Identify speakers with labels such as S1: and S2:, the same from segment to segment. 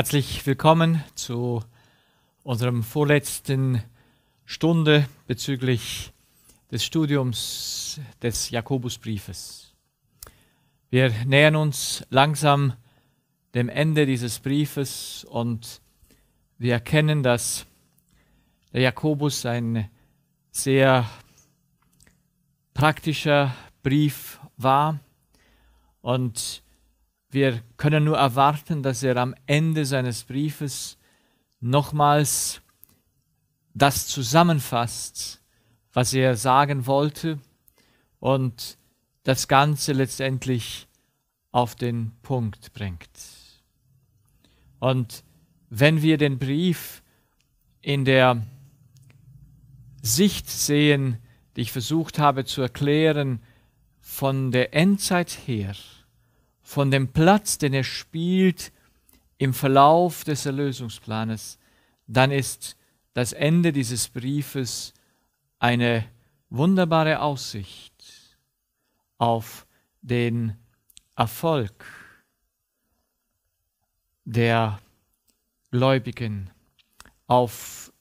S1: Herzlich willkommen zu unserem vorletzten Stunde bezüglich des Studiums des Jakobusbriefes. Wir nähern uns langsam dem Ende dieses Briefes und wir erkennen, dass der Jakobus ein sehr praktischer Brief war und wir können nur erwarten, dass er am Ende seines Briefes nochmals das zusammenfasst, was er sagen wollte und das Ganze letztendlich auf den Punkt bringt. Und wenn wir den Brief in der Sicht sehen, die ich versucht habe zu erklären, von der Endzeit her, von dem Platz, den er spielt im Verlauf des Erlösungsplanes, dann ist das Ende dieses Briefes eine wunderbare Aussicht auf den Erfolg der Gläubigen, auf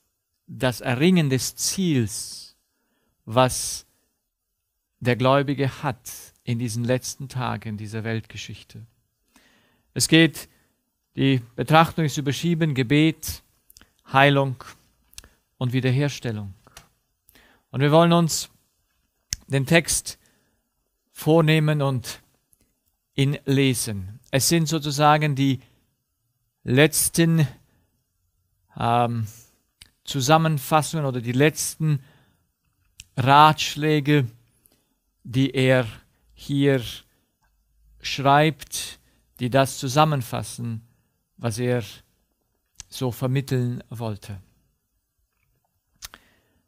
S1: das Erringen des Ziels, was der Gläubige hat in diesen letzten Tagen dieser Weltgeschichte. Es geht, die Betrachtung ist überschrieben, Gebet, Heilung und Wiederherstellung. Und wir wollen uns den Text vornehmen und ihn lesen. Es sind sozusagen die letzten ähm, Zusammenfassungen oder die letzten Ratschläge, die er hier schreibt, die das zusammenfassen, was er so vermitteln wollte.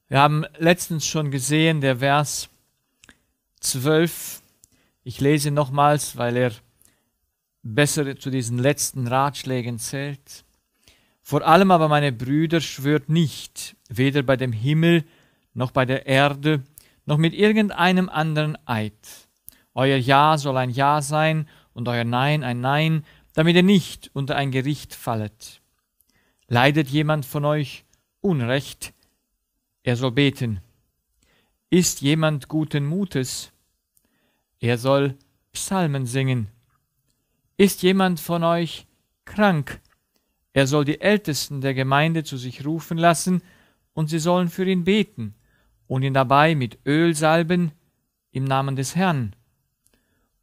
S1: Wir haben letztens schon gesehen, der Vers 12, ich lese nochmals, weil er besser zu diesen letzten Ratschlägen zählt. Vor allem aber, meine Brüder, schwört nicht, weder bei dem Himmel noch bei der Erde, noch mit irgendeinem anderen Eid euer Ja soll ein Ja sein und euer Nein ein Nein, damit ihr nicht unter ein Gericht fallet. Leidet jemand von euch Unrecht, er soll beten. Ist jemand guten Mutes, er soll Psalmen singen. Ist jemand von euch krank, er soll die Ältesten der Gemeinde zu sich rufen lassen, und sie sollen für ihn beten und ihn dabei mit Öl salben im Namen des Herrn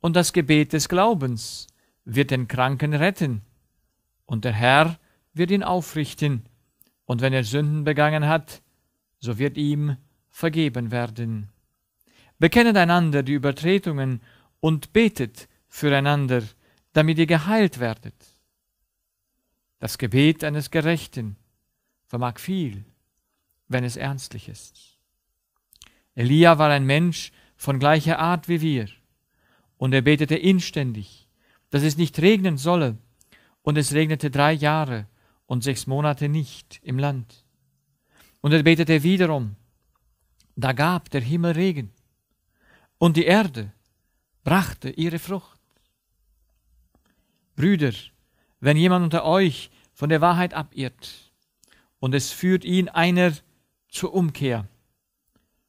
S1: und das Gebet des Glaubens wird den Kranken retten, und der Herr wird ihn aufrichten, und wenn er Sünden begangen hat, so wird ihm vergeben werden. Bekennet einander die Übertretungen und betet füreinander, damit ihr geheilt werdet. Das Gebet eines Gerechten vermag viel, wenn es ernstlich ist. Elia war ein Mensch von gleicher Art wie wir. Und er betete inständig, dass es nicht regnen solle. Und es regnete drei Jahre und sechs Monate nicht im Land. Und er betete wiederum, da gab der Himmel Regen, und die Erde brachte ihre Frucht. Brüder, wenn jemand unter euch von der Wahrheit abirrt, und es führt ihn einer zur Umkehr,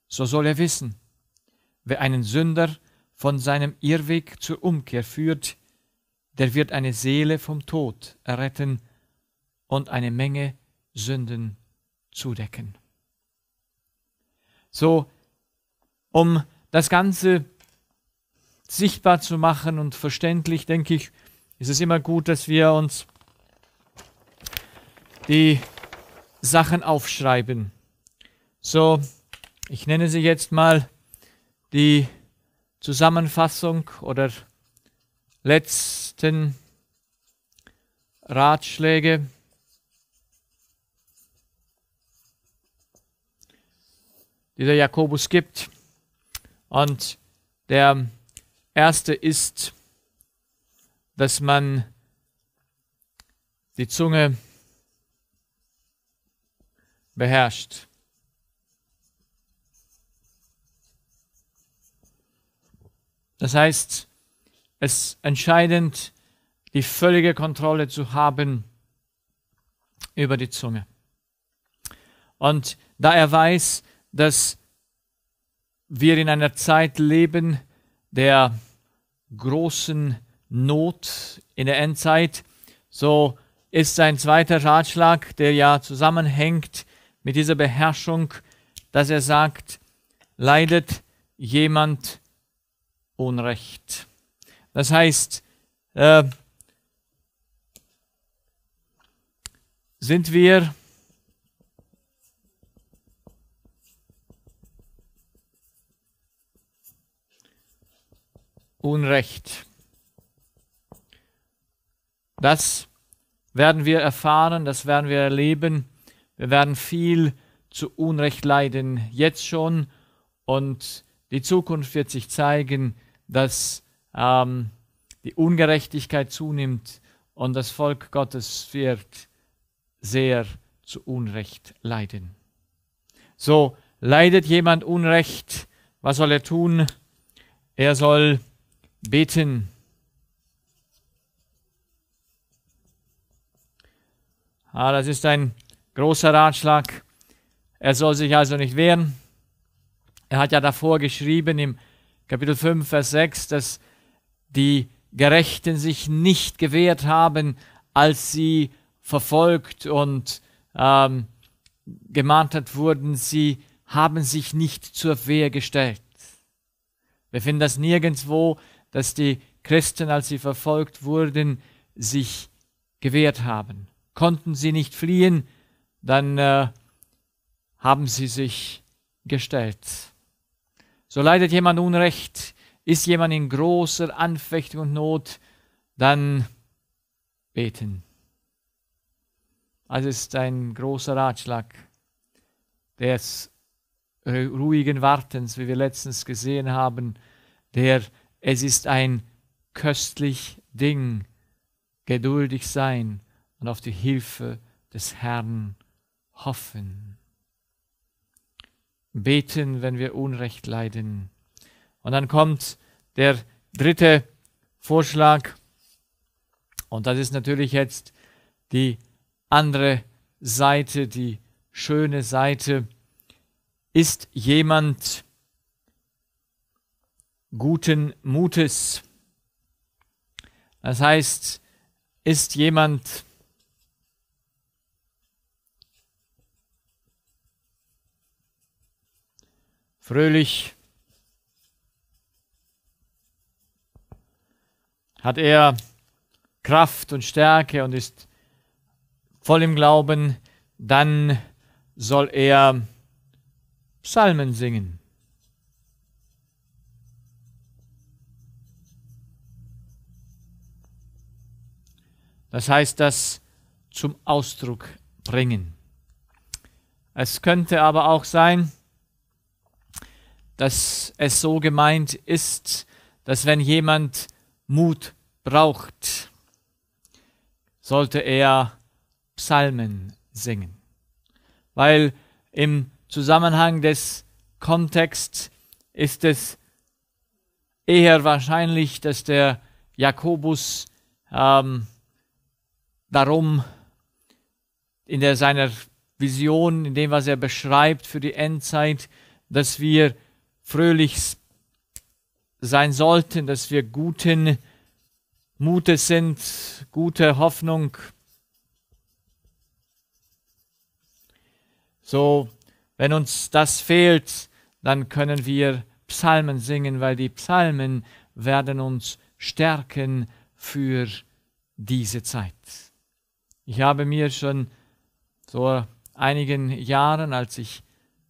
S1: so soll er wissen, wer einen Sünder von seinem Irrweg zur Umkehr führt, der wird eine Seele vom Tod erretten und eine Menge Sünden zudecken. So, um das Ganze sichtbar zu machen und verständlich, denke ich, ist es immer gut, dass wir uns die Sachen aufschreiben. So, ich nenne sie jetzt mal die Zusammenfassung oder letzten Ratschläge. die der Jakobus gibt. Und der erste ist, dass man die Zunge beherrscht. Das heißt, es ist entscheidend, die völlige Kontrolle zu haben über die Zunge. Und da er weiß, dass wir in einer Zeit leben der großen Not in der Endzeit, so ist sein zweiter Ratschlag, der ja zusammenhängt mit dieser Beherrschung, dass er sagt, leidet jemand Unrecht. Das heißt, äh, sind wir Unrecht. Das werden wir erfahren, das werden wir erleben. Wir werden viel zu Unrecht leiden, jetzt schon. Und die Zukunft wird sich zeigen, dass ähm, die Ungerechtigkeit zunimmt und das Volk Gottes wird sehr zu Unrecht leiden. So leidet jemand Unrecht, was soll er tun? Er soll beten. Ah, das ist ein großer Ratschlag. Er soll sich also nicht wehren. Er hat ja davor geschrieben im Kapitel 5, Vers 6, dass die Gerechten sich nicht gewehrt haben, als sie verfolgt und ähm, gemartert wurden. Sie haben sich nicht zur Wehr gestellt. Wir finden das nirgendwo, dass die Christen, als sie verfolgt wurden, sich gewehrt haben. Konnten sie nicht fliehen, dann äh, haben sie sich gestellt. So leidet jemand Unrecht, ist jemand in großer Anfechtung und Not, dann beten. Also ist ein großer Ratschlag des ruhigen Wartens, wie wir letztens gesehen haben, der es ist ein köstlich Ding, geduldig sein und auf die Hilfe des Herrn hoffen beten, wenn wir Unrecht leiden. Und dann kommt der dritte Vorschlag. Und das ist natürlich jetzt die andere Seite, die schöne Seite. Ist jemand guten Mutes? Das heißt, ist jemand Fröhlich hat er Kraft und Stärke und ist voll im Glauben, dann soll er Psalmen singen. Das heißt, das zum Ausdruck bringen. Es könnte aber auch sein, dass es so gemeint ist, dass wenn jemand Mut braucht, sollte er Psalmen singen. Weil im Zusammenhang des Kontexts ist es eher wahrscheinlich, dass der Jakobus ähm, darum in der, seiner Vision, in dem, was er beschreibt für die Endzeit, dass wir fröhlich sein sollten, dass wir guten Mutes sind, gute Hoffnung. So, wenn uns das fehlt, dann können wir Psalmen singen, weil die Psalmen werden uns stärken für diese Zeit. Ich habe mir schon vor einigen Jahren, als ich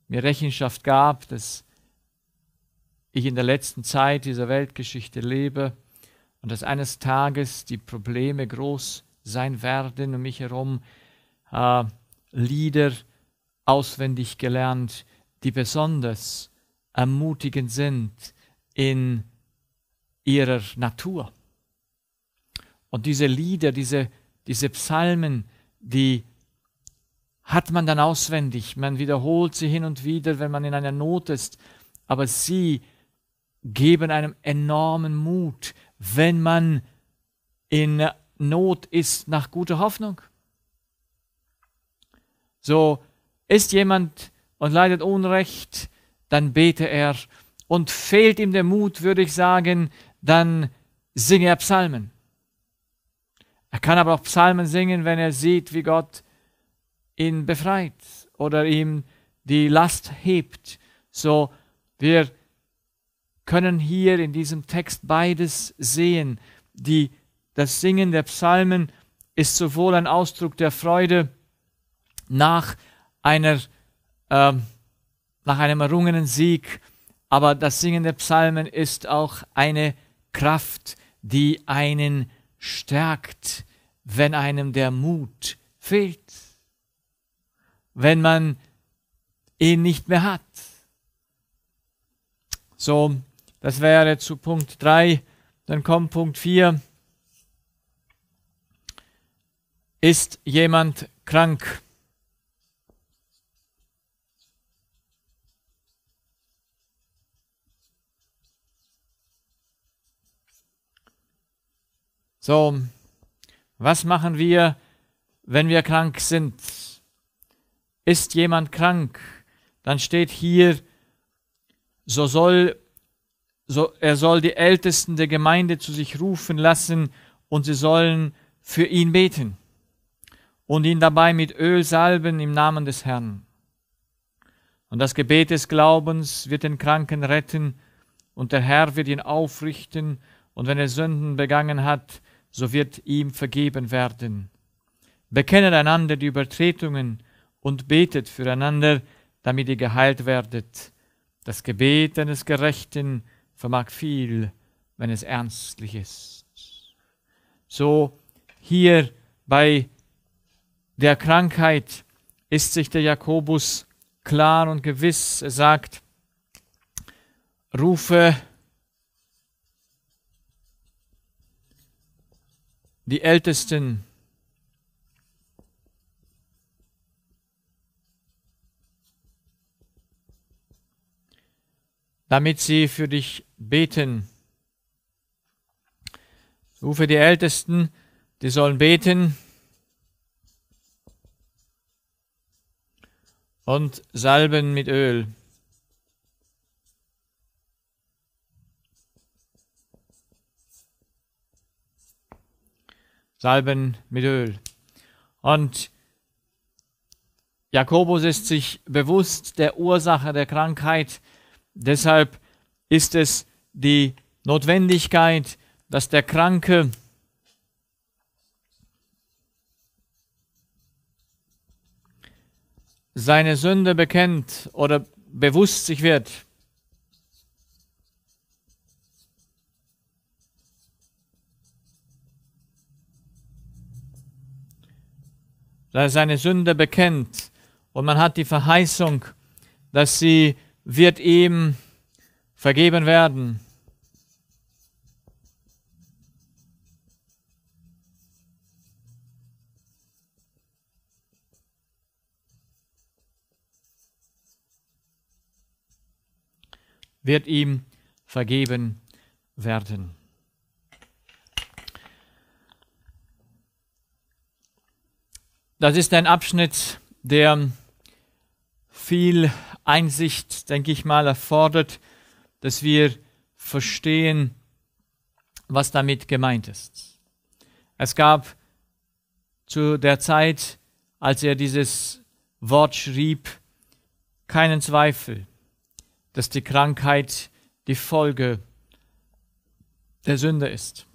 S1: mir Rechenschaft gab, dass ich in der letzten Zeit dieser Weltgeschichte lebe und dass eines Tages die Probleme groß sein werden um mich herum, äh, Lieder auswendig gelernt, die besonders ermutigend sind in ihrer Natur. Und diese Lieder, diese, diese Psalmen, die hat man dann auswendig. Man wiederholt sie hin und wieder, wenn man in einer Not ist. Aber sie geben einem enormen Mut, wenn man in Not ist nach guter Hoffnung. So ist jemand und leidet Unrecht, dann bete er. Und fehlt ihm der Mut, würde ich sagen, dann singe er Psalmen. Er kann aber auch Psalmen singen, wenn er sieht, wie Gott ihn befreit oder ihm die Last hebt. So, wir können hier in diesem Text beides sehen. Die, das Singen der Psalmen ist sowohl ein Ausdruck der Freude nach, einer, äh, nach einem errungenen Sieg, aber das Singen der Psalmen ist auch eine Kraft, die einen stärkt, wenn einem der Mut fehlt, wenn man ihn nicht mehr hat. So das wäre zu Punkt 3. Dann kommt Punkt 4. Ist jemand krank? So, was machen wir, wenn wir krank sind? Ist jemand krank? Dann steht hier, so soll so, er soll die Ältesten der Gemeinde zu sich rufen lassen und sie sollen für ihn beten und ihn dabei mit Öl salben im Namen des Herrn. Und das Gebet des Glaubens wird den Kranken retten und der Herr wird ihn aufrichten und wenn er Sünden begangen hat, so wird ihm vergeben werden. Bekennet einander die Übertretungen und betet füreinander, damit ihr geheilt werdet. Das Gebet eines Gerechten vermag viel, wenn es ernstlich ist. So hier bei der Krankheit ist sich der Jakobus klar und gewiss. Er sagt, rufe die Ältesten damit sie für dich beten. Rufe die Ältesten, die sollen beten und salben mit Öl. Salben mit Öl. Und Jakobus ist sich bewusst der Ursache der Krankheit, Deshalb ist es die Notwendigkeit, dass der Kranke seine Sünde bekennt oder bewusst sich wird. Dass er seine Sünde bekennt und man hat die Verheißung, dass sie wird ihm vergeben werden. wird ihm vergeben werden. Das ist ein Abschnitt, der viel Einsicht, denke ich mal, erfordert, dass wir verstehen, was damit gemeint ist. Es gab zu der Zeit, als er dieses Wort schrieb, keinen Zweifel, dass die Krankheit die Folge der Sünde ist.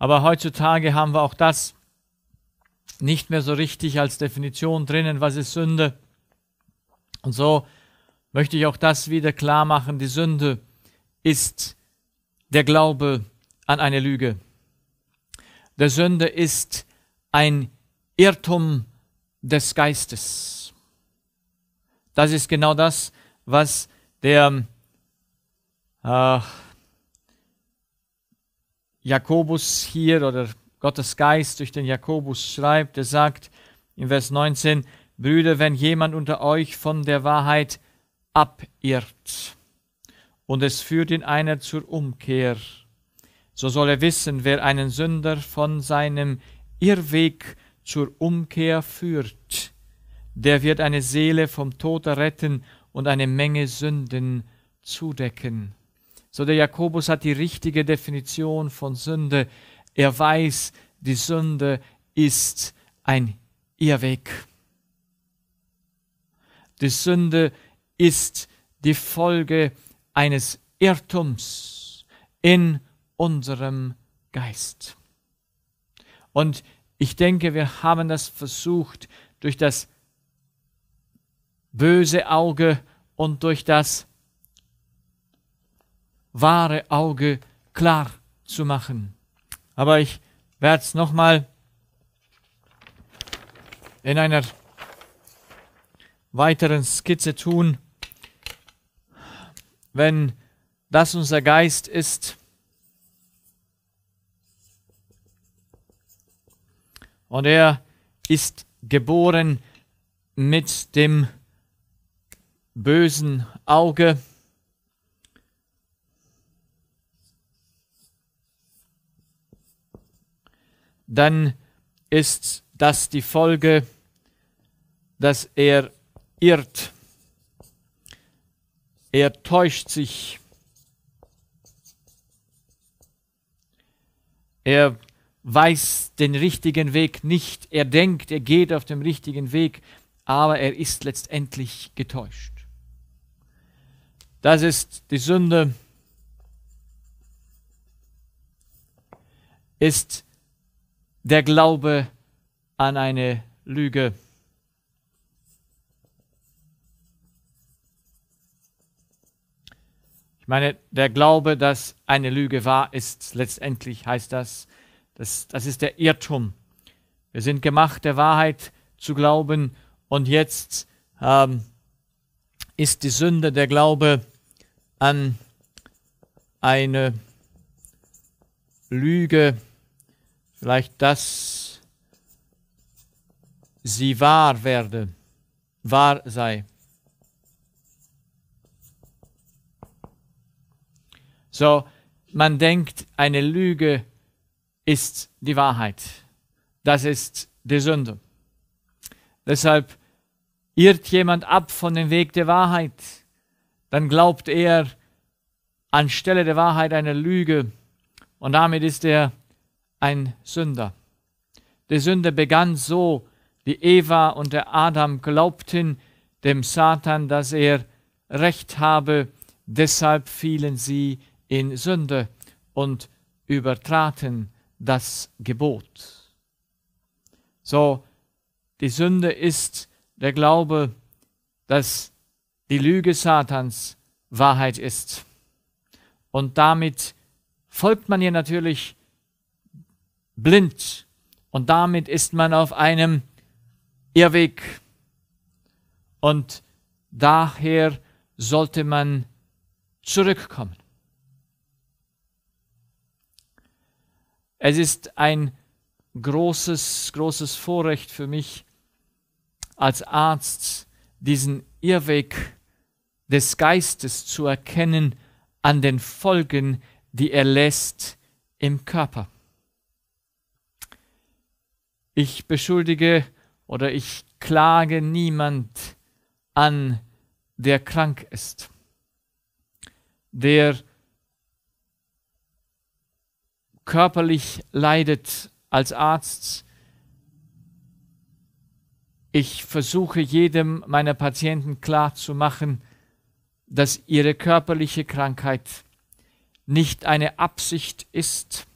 S1: Aber heutzutage haben wir auch das nicht mehr so richtig als Definition drinnen, was ist Sünde. Und so möchte ich auch das wieder klar machen, die Sünde ist der Glaube an eine Lüge. Der Sünde ist ein Irrtum des Geistes. Das ist genau das, was der äh, Jakobus hier oder Gottes Geist durch den Jakobus schreibt. Er sagt in Vers 19, Brüder, wenn jemand unter euch von der Wahrheit abirrt und es führt ihn einer zur Umkehr, so soll er wissen, wer einen Sünder von seinem Irrweg zur Umkehr führt, der wird eine Seele vom Tod retten und eine Menge Sünden zudecken. So der Jakobus hat die richtige Definition von Sünde. Er weiß, die Sünde ist ein Irrweg. Die Sünde ist die Folge eines Irrtums in unserem Geist. Und ich denke, wir haben das versucht durch das böse Auge und durch das wahre Auge klar zu machen. Aber ich werde es nochmal in einer weiteren Skizze tun, wenn das unser Geist ist. Und er ist geboren mit dem bösen Auge. Dann ist das die Folge, dass er irrt. Er täuscht sich. Er weiß den richtigen Weg nicht. Er denkt, er geht auf dem richtigen Weg, aber er ist letztendlich getäuscht. Das ist die Sünde. Ist der Glaube an eine Lüge. Ich meine, der Glaube, dass eine Lüge wahr ist, letztendlich heißt das, das, das ist der Irrtum. Wir sind gemacht, der Wahrheit zu glauben und jetzt ähm, ist die Sünde der Glaube an eine Lüge, vielleicht dass sie wahr werde, wahr sei. So, man denkt, eine Lüge ist die Wahrheit. Das ist die Sünde. Deshalb irrt jemand ab von dem Weg der Wahrheit, dann glaubt er anstelle der Wahrheit eine Lüge und damit ist er ein Sünder. Die Sünde begann so, die Eva und der Adam glaubten dem Satan, dass er Recht habe, deshalb fielen sie in Sünde und übertraten das Gebot. So, die Sünde ist der Glaube, dass die Lüge Satans Wahrheit ist. Und damit folgt man ihr natürlich blind und damit ist man auf einem Irrweg. Und daher sollte man zurückkommen. Es ist ein großes, großes Vorrecht für mich als Arzt, diesen Irrweg des Geistes zu erkennen an den Folgen, die er lässt im Körper. Ich beschuldige oder ich klage niemand an, der krank ist, der körperlich leidet als Arzt. Ich versuche jedem meiner Patienten klar zu machen, dass ihre körperliche Krankheit nicht eine Absicht ist.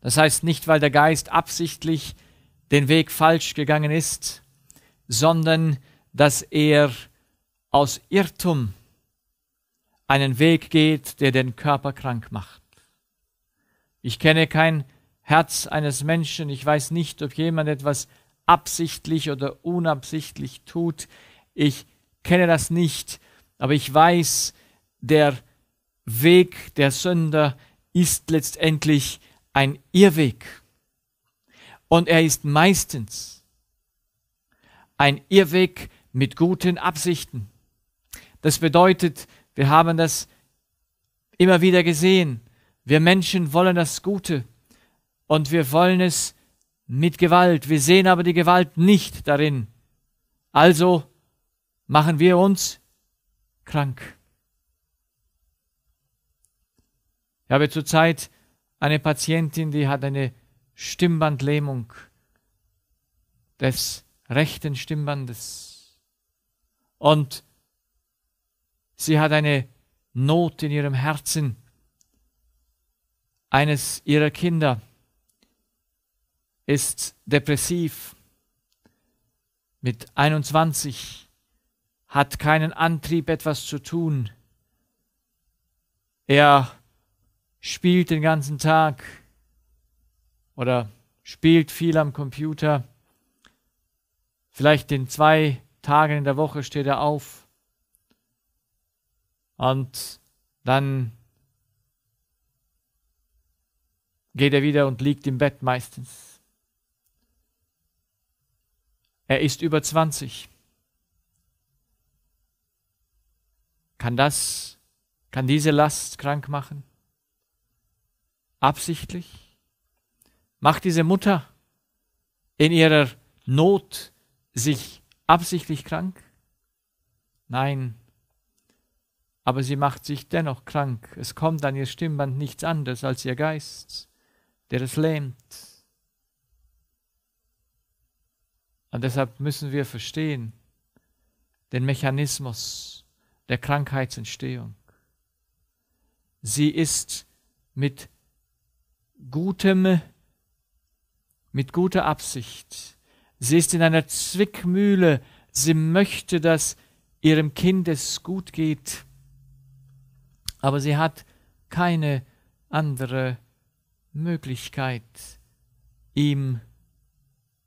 S1: Das heißt nicht, weil der Geist absichtlich den Weg falsch gegangen ist, sondern dass er aus Irrtum einen Weg geht, der den Körper krank macht. Ich kenne kein Herz eines Menschen, ich weiß nicht, ob jemand etwas absichtlich oder unabsichtlich tut. Ich kenne das nicht, aber ich weiß, der Weg der Sünder ist letztendlich ein Irrweg. Und er ist meistens ein Irrweg mit guten Absichten. Das bedeutet, wir haben das immer wieder gesehen, wir Menschen wollen das Gute und wir wollen es mit Gewalt. Wir sehen aber die Gewalt nicht darin. Also machen wir uns krank. Ich habe zurzeit eine Patientin, die hat eine Stimmbandlähmung des rechten Stimmbandes. Und sie hat eine Not in ihrem Herzen eines ihrer Kinder ist depressiv. Mit 21 hat keinen Antrieb, etwas zu tun. Er spielt den ganzen Tag oder spielt viel am Computer. Vielleicht in zwei Tagen in der Woche steht er auf. Und dann geht er wieder und liegt im Bett meistens. Er ist über 20. Kann das, kann diese Last krank machen? Absichtlich? Macht diese Mutter in ihrer Not sich absichtlich krank? Nein, aber sie macht sich dennoch krank. Es kommt an ihr Stimmband nichts anderes als ihr Geist der es lähmt. Und deshalb müssen wir verstehen den Mechanismus der Krankheitsentstehung. Sie ist mit gutem, mit guter Absicht. Sie ist in einer Zwickmühle. Sie möchte, dass ihrem Kind es gut geht. Aber sie hat keine andere Möglichkeit, ihm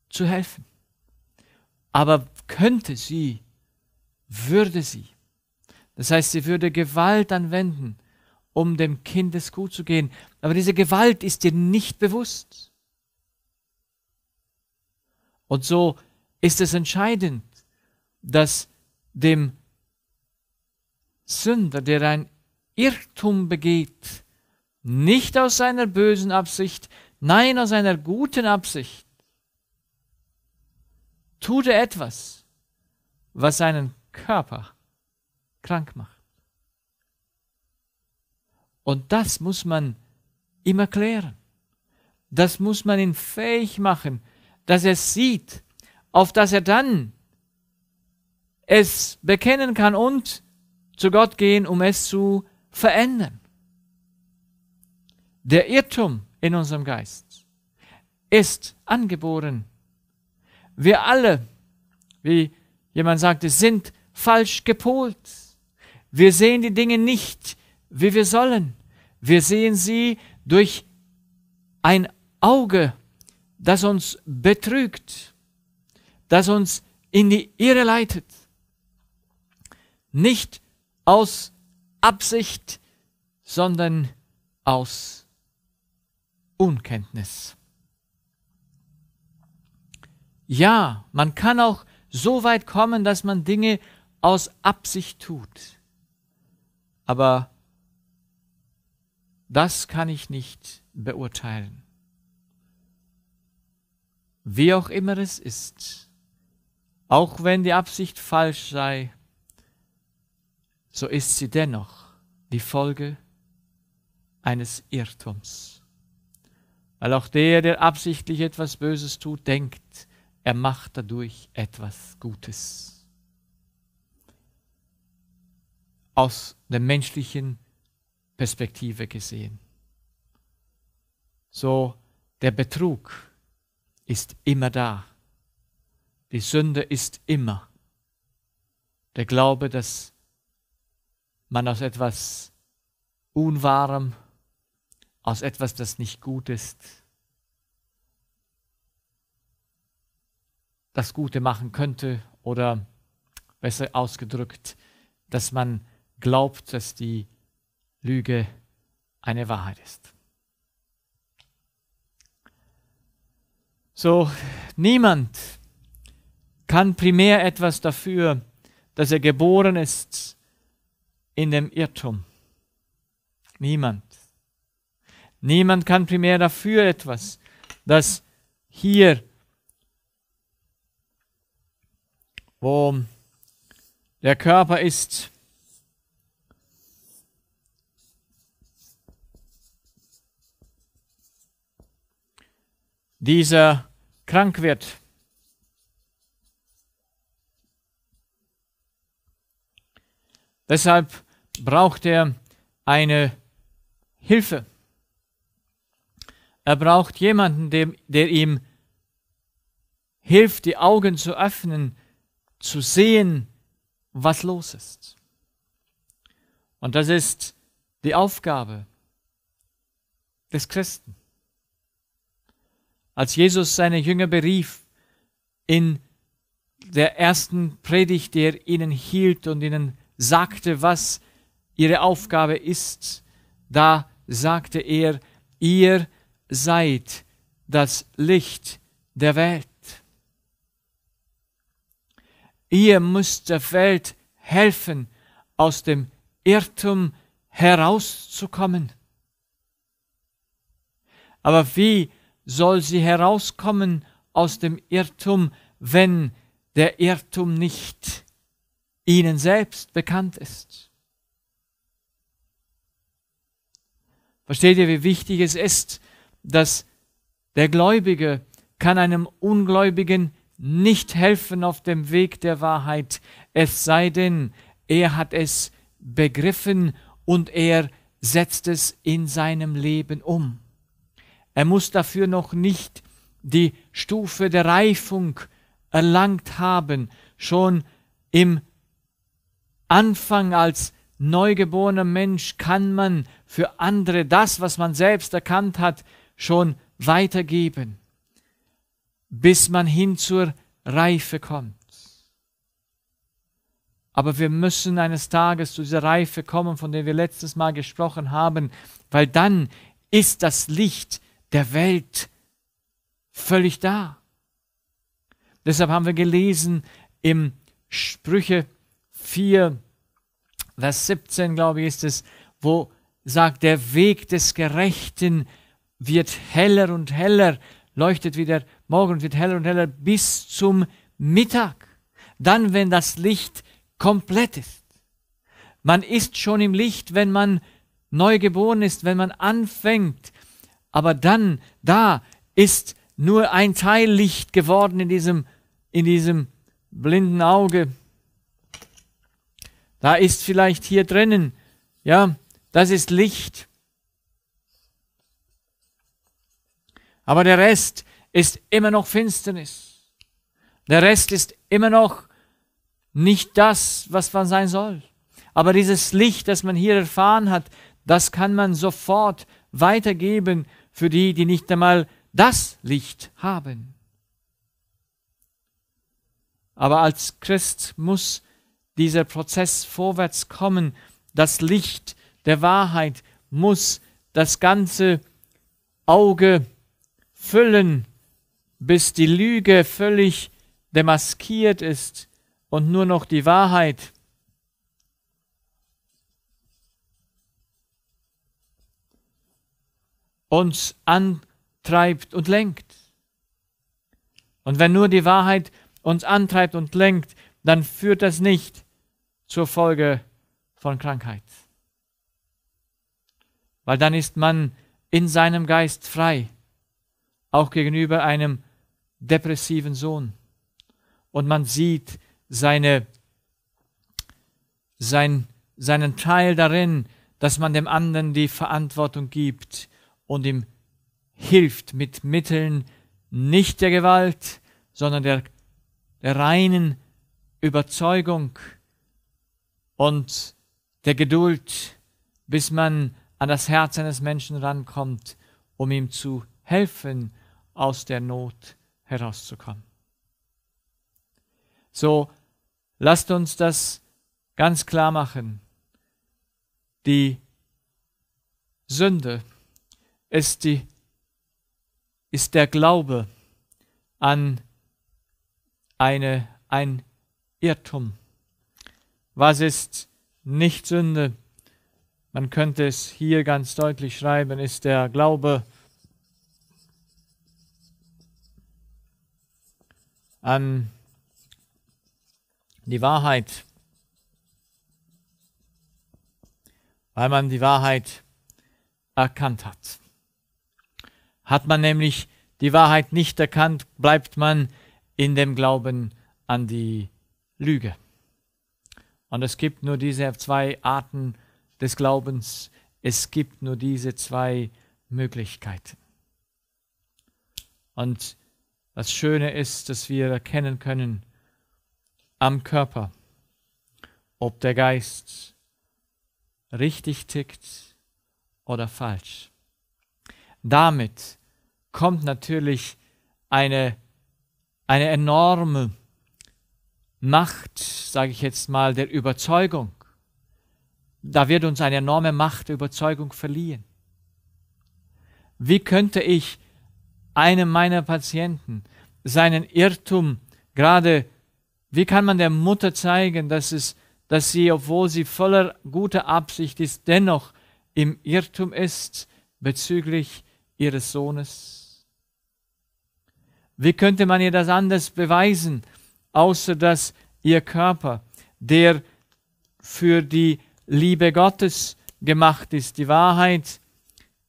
S1: zu helfen. Aber könnte sie, würde sie. Das heißt, sie würde Gewalt anwenden, um dem gut zu gehen. Aber diese Gewalt ist ihr nicht bewusst. Und so ist es entscheidend, dass dem Sünder, der ein Irrtum begeht, nicht aus seiner bösen Absicht, nein aus seiner guten Absicht. Tut er etwas, was seinen Körper krank macht. Und das muss man ihm erklären. Das muss man ihn fähig machen, dass er es sieht, auf dass er dann es bekennen kann und zu Gott gehen, um es zu verändern. Der Irrtum in unserem Geist ist angeboren. Wir alle, wie jemand sagte, sind falsch gepolt. Wir sehen die Dinge nicht, wie wir sollen. Wir sehen sie durch ein Auge, das uns betrügt, das uns in die Irre leitet. Nicht aus Absicht, sondern aus Unkenntnis. Ja, man kann auch so weit kommen, dass man Dinge aus Absicht tut. Aber das kann ich nicht beurteilen. Wie auch immer es ist, auch wenn die Absicht falsch sei, so ist sie dennoch die Folge eines Irrtums. Weil auch der, der absichtlich etwas Böses tut, denkt, er macht dadurch etwas Gutes. Aus der menschlichen Perspektive gesehen. So, der Betrug ist immer da. Die Sünde ist immer. Der Glaube, dass man aus etwas Unwahrem aus etwas, das nicht gut ist, das Gute machen könnte oder besser ausgedrückt, dass man glaubt, dass die Lüge eine Wahrheit ist. So, niemand kann primär etwas dafür, dass er geboren ist in dem Irrtum. Niemand. Niemand kann primär dafür etwas, dass hier, wo der Körper ist, dieser krank wird. Deshalb braucht er eine Hilfe. Er braucht jemanden, dem, der ihm hilft, die Augen zu öffnen, zu sehen, was los ist. Und das ist die Aufgabe des Christen. Als Jesus seine Jünger berief, in der ersten Predigt, die er ihnen hielt und ihnen sagte, was ihre Aufgabe ist, da sagte er, ihr seid das Licht der Welt. Ihr müsst der Welt helfen, aus dem Irrtum herauszukommen. Aber wie soll sie herauskommen aus dem Irrtum, wenn der Irrtum nicht ihnen selbst bekannt ist? Versteht ihr, wie wichtig es ist, dass der Gläubige kann einem Ungläubigen nicht helfen auf dem Weg der Wahrheit, es sei denn, er hat es begriffen und er setzt es in seinem Leben um. Er muss dafür noch nicht die Stufe der Reifung erlangt haben, schon im Anfang als neugeborener Mensch kann man für andere das, was man selbst erkannt hat, schon weitergeben, bis man hin zur Reife kommt. Aber wir müssen eines Tages zu dieser Reife kommen, von der wir letztes Mal gesprochen haben, weil dann ist das Licht der Welt völlig da. Deshalb haben wir gelesen im Sprüche 4, Vers 17, glaube ich, ist es, wo sagt, der Weg des Gerechten wird heller und heller, leuchtet wieder Morgen wird heller und heller bis zum Mittag. Dann, wenn das Licht komplett ist. Man ist schon im Licht, wenn man neu geboren ist, wenn man anfängt. Aber dann, da ist nur ein Teil Licht geworden in diesem, in diesem blinden Auge. Da ist vielleicht hier drinnen, ja, das ist Licht. Aber der Rest ist immer noch Finsternis. Der Rest ist immer noch nicht das, was man sein soll. Aber dieses Licht, das man hier erfahren hat, das kann man sofort weitergeben für die, die nicht einmal das Licht haben. Aber als Christ muss dieser Prozess vorwärts kommen. Das Licht der Wahrheit muss das ganze Auge füllen, bis die Lüge völlig demaskiert ist und nur noch die Wahrheit. uns antreibt und lenkt. Und wenn nur die Wahrheit uns antreibt und lenkt, dann führt das nicht zur Folge von Krankheit. Weil dann ist man in seinem Geist frei auch gegenüber einem depressiven Sohn. Und man sieht seine, sein, seinen Teil darin, dass man dem anderen die Verantwortung gibt und ihm hilft mit Mitteln nicht der Gewalt, sondern der, der reinen Überzeugung und der Geduld, bis man an das Herz eines Menschen rankommt, um ihm zu helfen aus der Not herauszukommen. So, lasst uns das ganz klar machen. Die Sünde ist, die, ist der Glaube an eine, ein Irrtum. Was ist nicht Sünde? Man könnte es hier ganz deutlich schreiben, ist der Glaube an an ähm, die Wahrheit, weil man die Wahrheit erkannt hat. Hat man nämlich die Wahrheit nicht erkannt, bleibt man in dem Glauben an die Lüge. Und es gibt nur diese zwei Arten des Glaubens. Es gibt nur diese zwei Möglichkeiten. Und das Schöne ist, dass wir erkennen können am Körper, ob der Geist richtig tickt oder falsch. Damit kommt natürlich eine, eine enorme Macht, sage ich jetzt mal, der Überzeugung. Da wird uns eine enorme Macht der Überzeugung verliehen. Wie könnte ich einem meiner Patienten seinen Irrtum gerade, wie kann man der Mutter zeigen, dass es, dass sie, obwohl sie voller guter Absicht ist, dennoch im Irrtum ist bezüglich ihres Sohnes? Wie könnte man ihr das anders beweisen, außer dass ihr Körper, der für die Liebe Gottes gemacht ist, die Wahrheit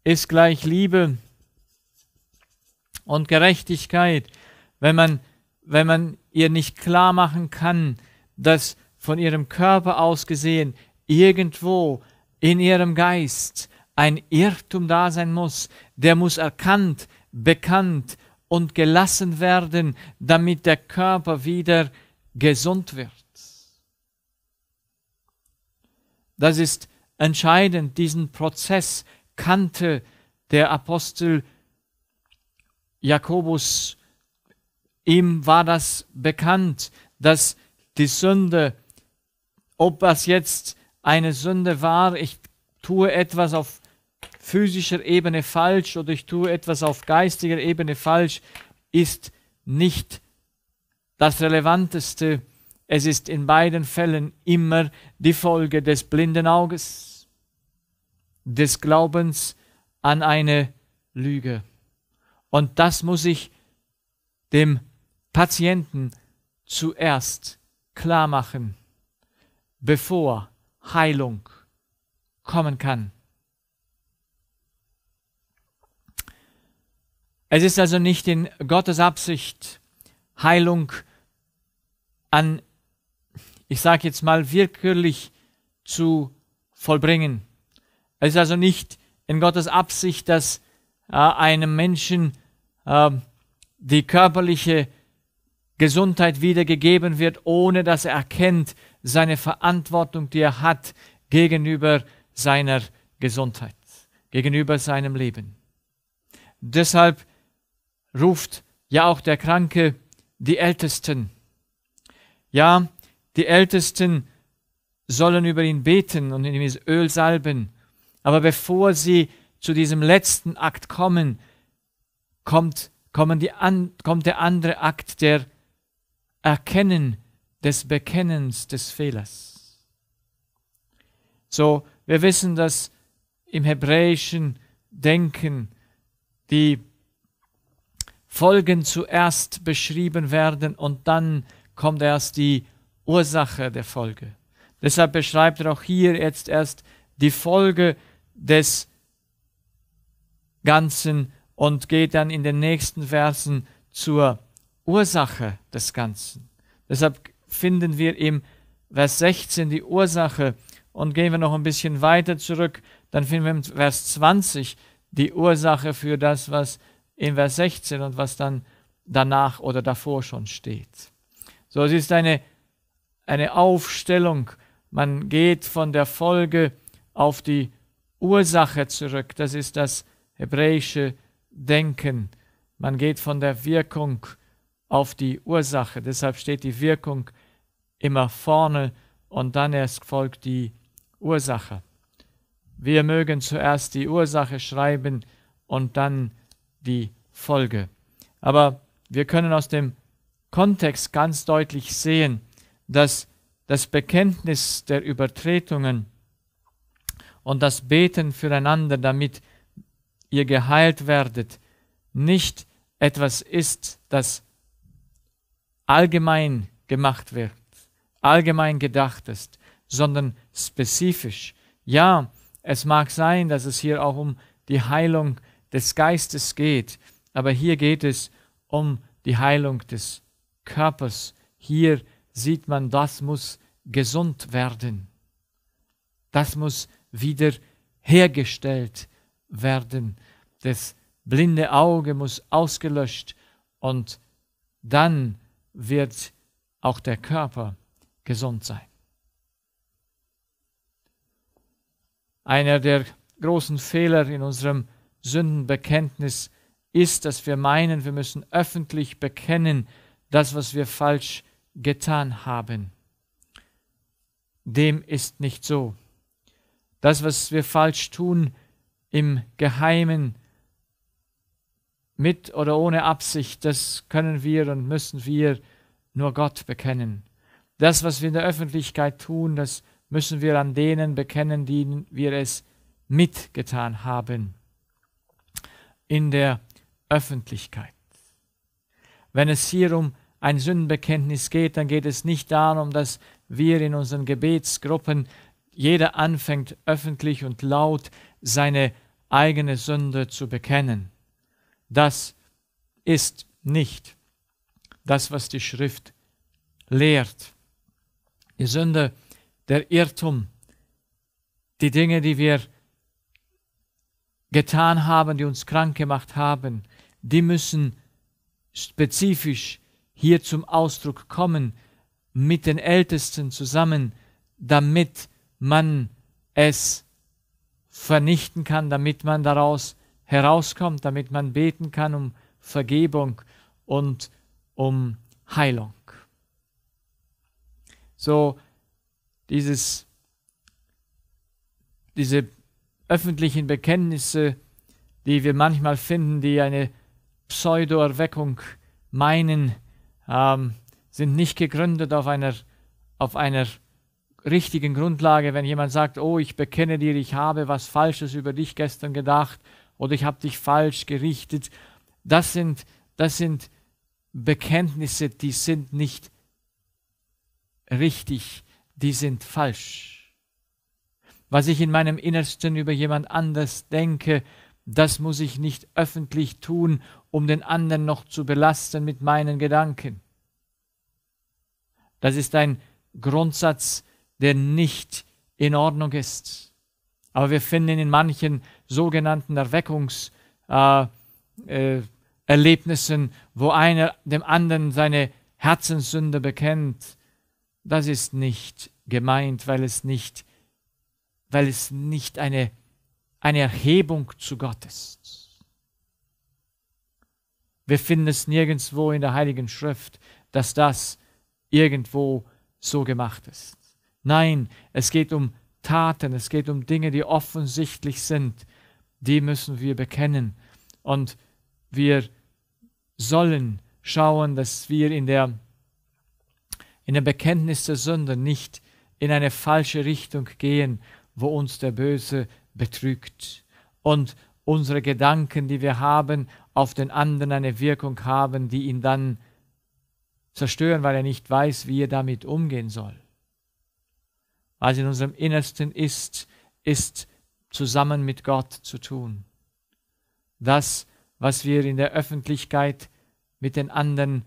S1: ist gleich Liebe, und Gerechtigkeit, wenn man, wenn man ihr nicht klar machen kann, dass von ihrem Körper aus gesehen irgendwo in ihrem Geist ein Irrtum da sein muss, der muss erkannt, bekannt und gelassen werden, damit der Körper wieder gesund wird. Das ist entscheidend, diesen Prozess kannte der Apostel Jakobus, ihm war das bekannt, dass die Sünde, ob das jetzt eine Sünde war, ich tue etwas auf physischer Ebene falsch oder ich tue etwas auf geistiger Ebene falsch, ist nicht das Relevanteste. Es ist in beiden Fällen immer die Folge des blinden Auges, des Glaubens an eine Lüge. Und das muss ich dem Patienten zuerst klar machen, bevor Heilung kommen kann. Es ist also nicht in Gottes Absicht, Heilung an, ich sage jetzt mal, wirklich zu vollbringen. Es ist also nicht in Gottes Absicht, dass äh, einem Menschen äh, die körperliche Gesundheit wiedergegeben wird, ohne dass er erkennt seine Verantwortung, die er hat gegenüber seiner Gesundheit, gegenüber seinem Leben. Deshalb ruft ja auch der Kranke die Ältesten. Ja, die Ältesten sollen über ihn beten und ihm Öl salben. Aber bevor sie zu diesem letzten Akt kommen, kommt, kommen die an, kommt der andere Akt der Erkennen, des Bekennens des Fehlers. So, wir wissen, dass im hebräischen Denken die Folgen zuerst beschrieben werden und dann kommt erst die Ursache der Folge. Deshalb beschreibt er auch hier jetzt erst die Folge des Ganzen und geht dann in den nächsten Versen zur Ursache des Ganzen. Deshalb finden wir im Vers 16 die Ursache und gehen wir noch ein bisschen weiter zurück, dann finden wir im Vers 20 die Ursache für das, was in Vers 16 und was dann danach oder davor schon steht. So, es ist eine, eine Aufstellung. Man geht von der Folge auf die Ursache zurück. Das ist das hebräische Denken. Man geht von der Wirkung auf die Ursache. Deshalb steht die Wirkung immer vorne und dann erst folgt die Ursache. Wir mögen zuerst die Ursache schreiben und dann die Folge. Aber wir können aus dem Kontext ganz deutlich sehen, dass das Bekenntnis der Übertretungen und das Beten füreinander damit ihr geheilt werdet, nicht etwas ist, das allgemein gemacht wird, allgemein gedacht ist, sondern spezifisch. Ja, es mag sein, dass es hier auch um die Heilung des Geistes geht, aber hier geht es um die Heilung des Körpers. Hier sieht man, das muss gesund werden. Das muss wieder hergestellt werden werden. Das blinde Auge muss ausgelöscht und dann wird auch der Körper gesund sein. Einer der großen Fehler in unserem Sündenbekenntnis ist, dass wir meinen, wir müssen öffentlich bekennen, das, was wir falsch getan haben. Dem ist nicht so. Das, was wir falsch tun, im Geheimen mit oder ohne Absicht, das können wir und müssen wir nur Gott bekennen. Das, was wir in der Öffentlichkeit tun, das müssen wir an denen bekennen, denen wir es mitgetan haben. In der Öffentlichkeit. Wenn es hier um ein Sündenbekenntnis geht, dann geht es nicht darum, dass wir in unseren Gebetsgruppen jeder anfängt öffentlich und laut seine eigene Sünde zu bekennen. Das ist nicht das, was die Schrift lehrt. Die Sünde, der Irrtum, die Dinge, die wir getan haben, die uns krank gemacht haben, die müssen spezifisch hier zum Ausdruck kommen, mit den Ältesten zusammen, damit man es vernichten kann, damit man daraus herauskommt, damit man beten kann um Vergebung und um Heilung. So dieses, diese öffentlichen Bekenntnisse, die wir manchmal finden, die eine Pseudo-Erweckung meinen, ähm, sind nicht gegründet auf einer, auf einer richtigen Grundlage, wenn jemand sagt, oh, ich bekenne dir, ich habe was Falsches über dich gestern gedacht oder ich habe dich falsch gerichtet. Das sind, das sind Bekenntnisse, die sind nicht richtig, die sind falsch. Was ich in meinem Innersten über jemand anders denke, das muss ich nicht öffentlich tun, um den anderen noch zu belasten mit meinen Gedanken. Das ist ein Grundsatz, der nicht in Ordnung ist. Aber wir finden in manchen sogenannten Erweckungserlebnissen, äh, äh, wo einer dem anderen seine Herzenssünde bekennt, das ist nicht gemeint, weil es nicht, weil es nicht eine, eine Erhebung zu Gott ist. Wir finden es nirgendwo in der Heiligen Schrift, dass das irgendwo so gemacht ist. Nein, es geht um Taten, es geht um Dinge, die offensichtlich sind. Die müssen wir bekennen. Und wir sollen schauen, dass wir in der, in der Bekenntnis der Sünde nicht in eine falsche Richtung gehen, wo uns der Böse betrügt und unsere Gedanken, die wir haben, auf den anderen eine Wirkung haben, die ihn dann zerstören, weil er nicht weiß, wie er damit umgehen soll was in unserem Innersten ist, ist zusammen mit Gott zu tun. Das, was wir in der Öffentlichkeit mit den anderen,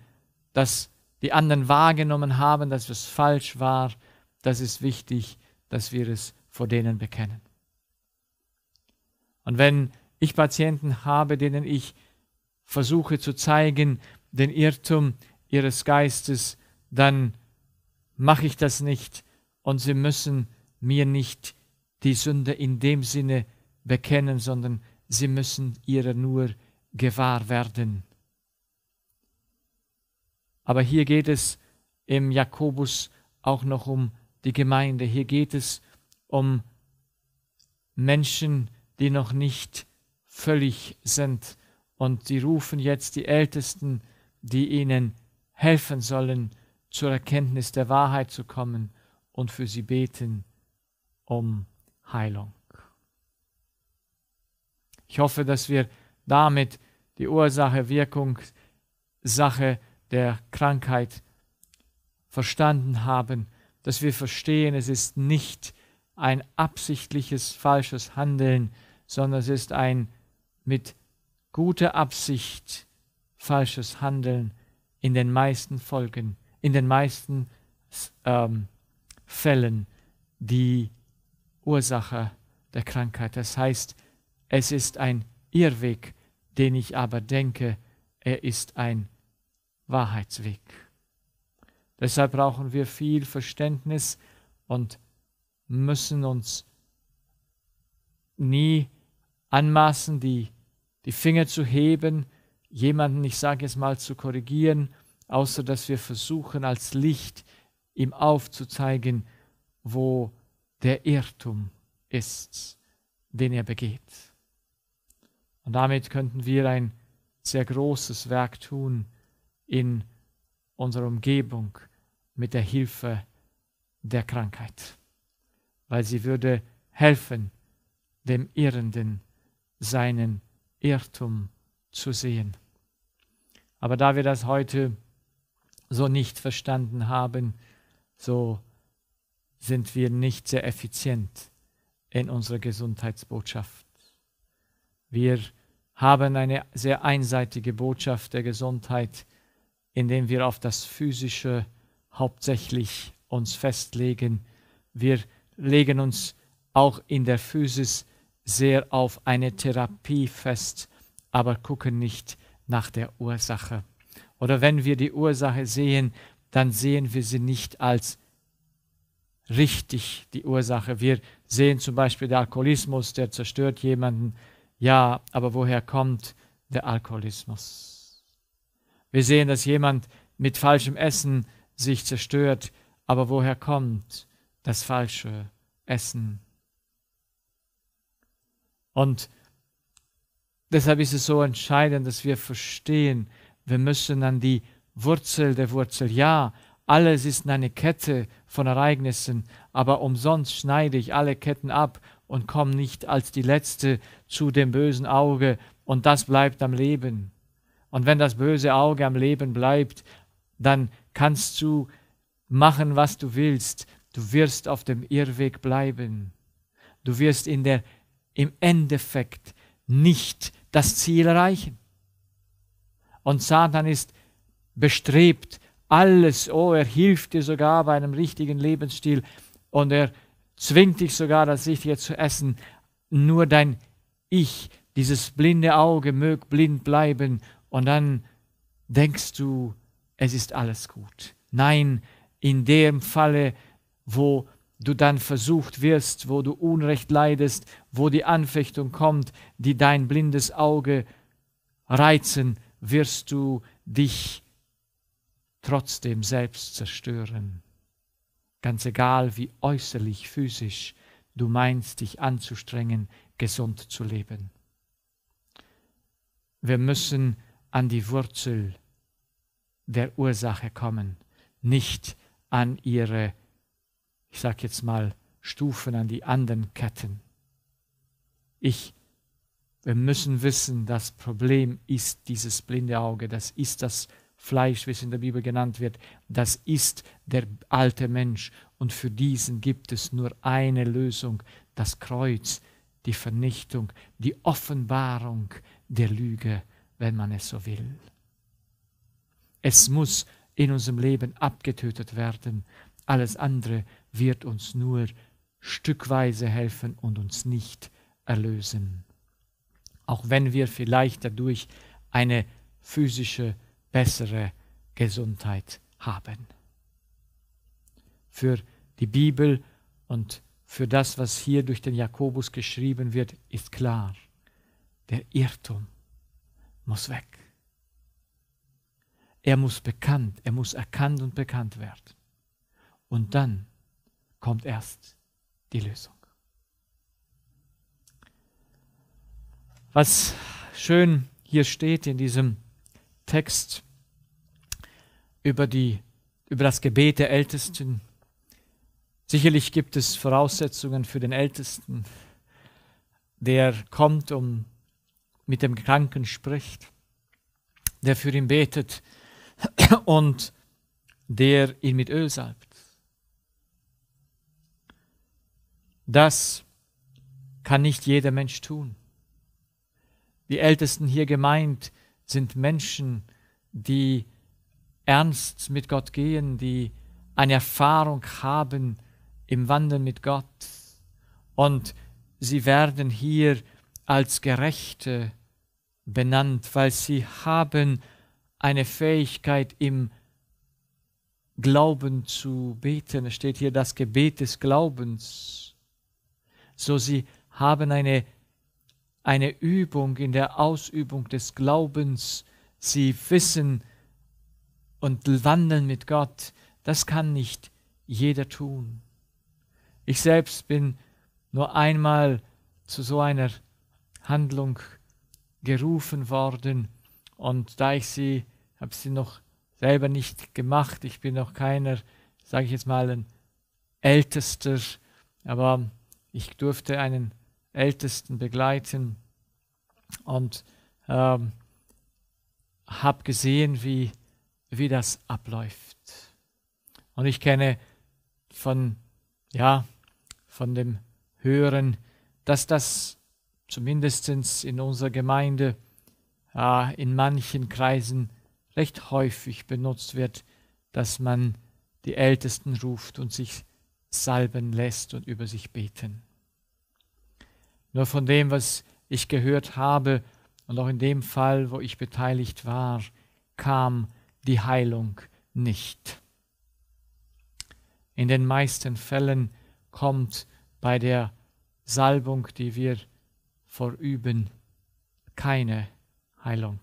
S1: dass die anderen wahrgenommen haben, dass es falsch war, das ist wichtig, dass wir es vor denen bekennen. Und wenn ich Patienten habe, denen ich versuche zu zeigen, den Irrtum ihres Geistes, dann mache ich das nicht, und sie müssen mir nicht die Sünde in dem Sinne bekennen, sondern sie müssen ihrer nur gewahr werden. Aber hier geht es im Jakobus auch noch um die Gemeinde. Hier geht es um Menschen, die noch nicht völlig sind. Und sie rufen jetzt die Ältesten, die ihnen helfen sollen, zur Erkenntnis der Wahrheit zu kommen und für sie beten um Heilung. Ich hoffe, dass wir damit die Ursache, Wirkung, Sache der Krankheit verstanden haben, dass wir verstehen, es ist nicht ein absichtliches falsches Handeln, sondern es ist ein mit guter Absicht falsches Handeln in den meisten Folgen, in den meisten ähm, Fällen die Ursache der Krankheit. Das heißt, es ist ein Irrweg, den ich aber denke, er ist ein Wahrheitsweg. Deshalb brauchen wir viel Verständnis und müssen uns nie anmaßen, die, die Finger zu heben, jemanden, ich sage es mal, zu korrigieren, außer dass wir versuchen, als Licht ihm aufzuzeigen, wo der Irrtum ist, den er begeht. Und damit könnten wir ein sehr großes Werk tun in unserer Umgebung mit der Hilfe der Krankheit, weil sie würde helfen, dem Irrenden seinen Irrtum zu sehen. Aber da wir das heute so nicht verstanden haben, so sind wir nicht sehr effizient in unserer Gesundheitsbotschaft. Wir haben eine sehr einseitige Botschaft der Gesundheit, indem wir auf das Physische hauptsächlich uns festlegen. Wir legen uns auch in der Physis sehr auf eine Therapie fest, aber gucken nicht nach der Ursache. Oder wenn wir die Ursache sehen, dann sehen wir sie nicht als richtig die Ursache. Wir sehen zum Beispiel den Alkoholismus, der zerstört jemanden. Ja, aber woher kommt der Alkoholismus? Wir sehen, dass jemand mit falschem Essen sich zerstört, aber woher kommt das falsche Essen? Und deshalb ist es so entscheidend, dass wir verstehen, wir müssen an die Wurzel der Wurzel. Ja, alles ist eine Kette von Ereignissen, aber umsonst schneide ich alle Ketten ab und komme nicht als die letzte zu dem bösen Auge, und das bleibt am Leben. Und wenn das böse Auge am Leben bleibt, dann kannst du machen, was du willst, du wirst auf dem Irrweg bleiben. Du wirst in der, im Endeffekt nicht das Ziel erreichen. Und Satan ist bestrebt alles. Oh, er hilft dir sogar bei einem richtigen Lebensstil und er zwingt dich sogar, das Richtige zu essen. Nur dein Ich, dieses blinde Auge, mög blind bleiben und dann denkst du, es ist alles gut. Nein, in dem Falle, wo du dann versucht wirst, wo du Unrecht leidest, wo die Anfechtung kommt, die dein blindes Auge reizen, wirst du dich trotzdem selbst zerstören. Ganz egal, wie äußerlich, physisch du meinst, dich anzustrengen, gesund zu leben. Wir müssen an die Wurzel der Ursache kommen, nicht an ihre, ich sag jetzt mal, Stufen, an die anderen Ketten. Ich, wir müssen wissen, das Problem ist dieses blinde Auge, das ist das Fleisch, wie es in der Bibel genannt wird, das ist der alte Mensch. Und für diesen gibt es nur eine Lösung, das Kreuz, die Vernichtung, die Offenbarung der Lüge, wenn man es so will. Es muss in unserem Leben abgetötet werden. Alles andere wird uns nur stückweise helfen und uns nicht erlösen. Auch wenn wir vielleicht dadurch eine physische bessere Gesundheit haben. Für die Bibel und für das, was hier durch den Jakobus geschrieben wird, ist klar, der Irrtum muss weg. Er muss bekannt, er muss erkannt und bekannt werden. Und dann kommt erst die Lösung. Was schön hier steht in diesem Text über, die, über das Gebet der Ältesten. Sicherlich gibt es Voraussetzungen für den Ältesten, der kommt um mit dem Kranken spricht, der für ihn betet und der ihn mit Öl salbt. Das kann nicht jeder Mensch tun. Die Ältesten hier gemeint sind Menschen, die ernst mit Gott gehen, die eine Erfahrung haben im Wandel mit Gott. Und sie werden hier als Gerechte benannt, weil sie haben eine Fähigkeit im Glauben zu beten. Es steht hier das Gebet des Glaubens. So sie haben eine eine Übung in der Ausübung des Glaubens. Sie wissen und wandeln mit Gott. Das kann nicht jeder tun. Ich selbst bin nur einmal zu so einer Handlung gerufen worden und da ich sie, habe sie noch selber nicht gemacht, ich bin noch keiner, sage ich jetzt mal, ein Ältester, aber ich durfte einen Ältesten begleiten und ähm, habe gesehen, wie, wie das abläuft. Und ich kenne von, ja, von dem Hören, dass das zumindest in unserer Gemeinde äh, in manchen Kreisen recht häufig benutzt wird, dass man die Ältesten ruft und sich salben lässt und über sich beten nur von dem, was ich gehört habe und auch in dem Fall, wo ich beteiligt war, kam die Heilung nicht. In den meisten Fällen kommt bei der Salbung, die wir vorüben, keine Heilung.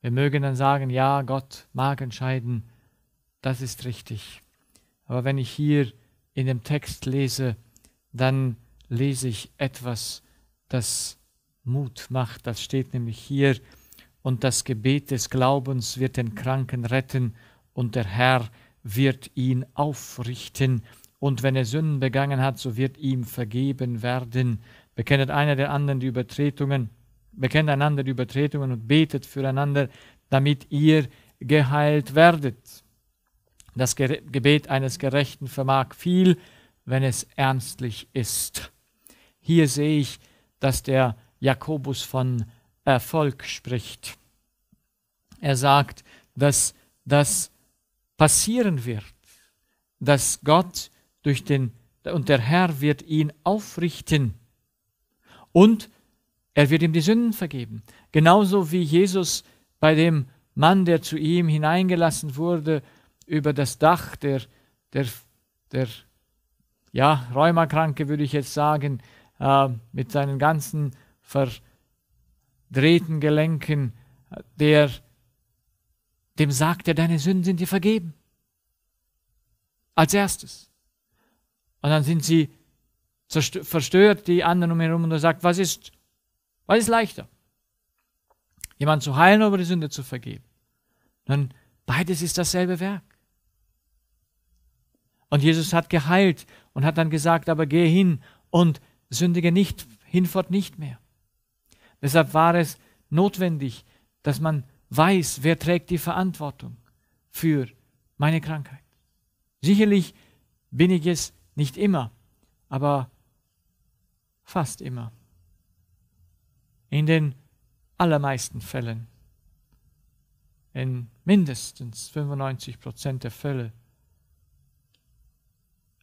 S1: Wir mögen dann sagen, ja, Gott mag entscheiden, das ist richtig. Aber wenn ich hier in dem Text lese, dann lese ich etwas, das Mut macht. Das steht nämlich hier. Und das Gebet des Glaubens wird den Kranken retten und der Herr wird ihn aufrichten. Und wenn er Sünden begangen hat, so wird ihm vergeben werden. Bekennet einer der anderen die Übertretungen, bekennt einander die Übertretungen und betet füreinander, damit ihr geheilt werdet. Das Gebet eines Gerechten vermag viel, wenn es ernstlich ist. Hier sehe ich, dass der Jakobus von Erfolg spricht. Er sagt, dass das passieren wird, dass Gott durch den und der Herr wird ihn aufrichten und er wird ihm die Sünden vergeben. Genauso wie Jesus bei dem Mann, der zu ihm hineingelassen wurde, über das Dach der, der, der ja, Rheumakranke würde ich jetzt sagen, äh, mit seinen ganzen verdrehten Gelenken, der, dem sagt er, deine Sünden sind dir vergeben. Als erstes. Und dann sind sie verstört, die anderen um ihn herum, und er sagt, was ist, was ist leichter? Jemand zu heilen oder die Sünde zu vergeben? Nun, beides ist dasselbe Werk. Und Jesus hat geheilt und hat dann gesagt, aber geh hin und sündige nicht, hinfort nicht mehr. Deshalb war es notwendig, dass man weiß, wer trägt die Verantwortung für meine Krankheit. Sicherlich bin ich es nicht immer, aber fast immer. In den allermeisten Fällen, in mindestens 95 Prozent der Fälle,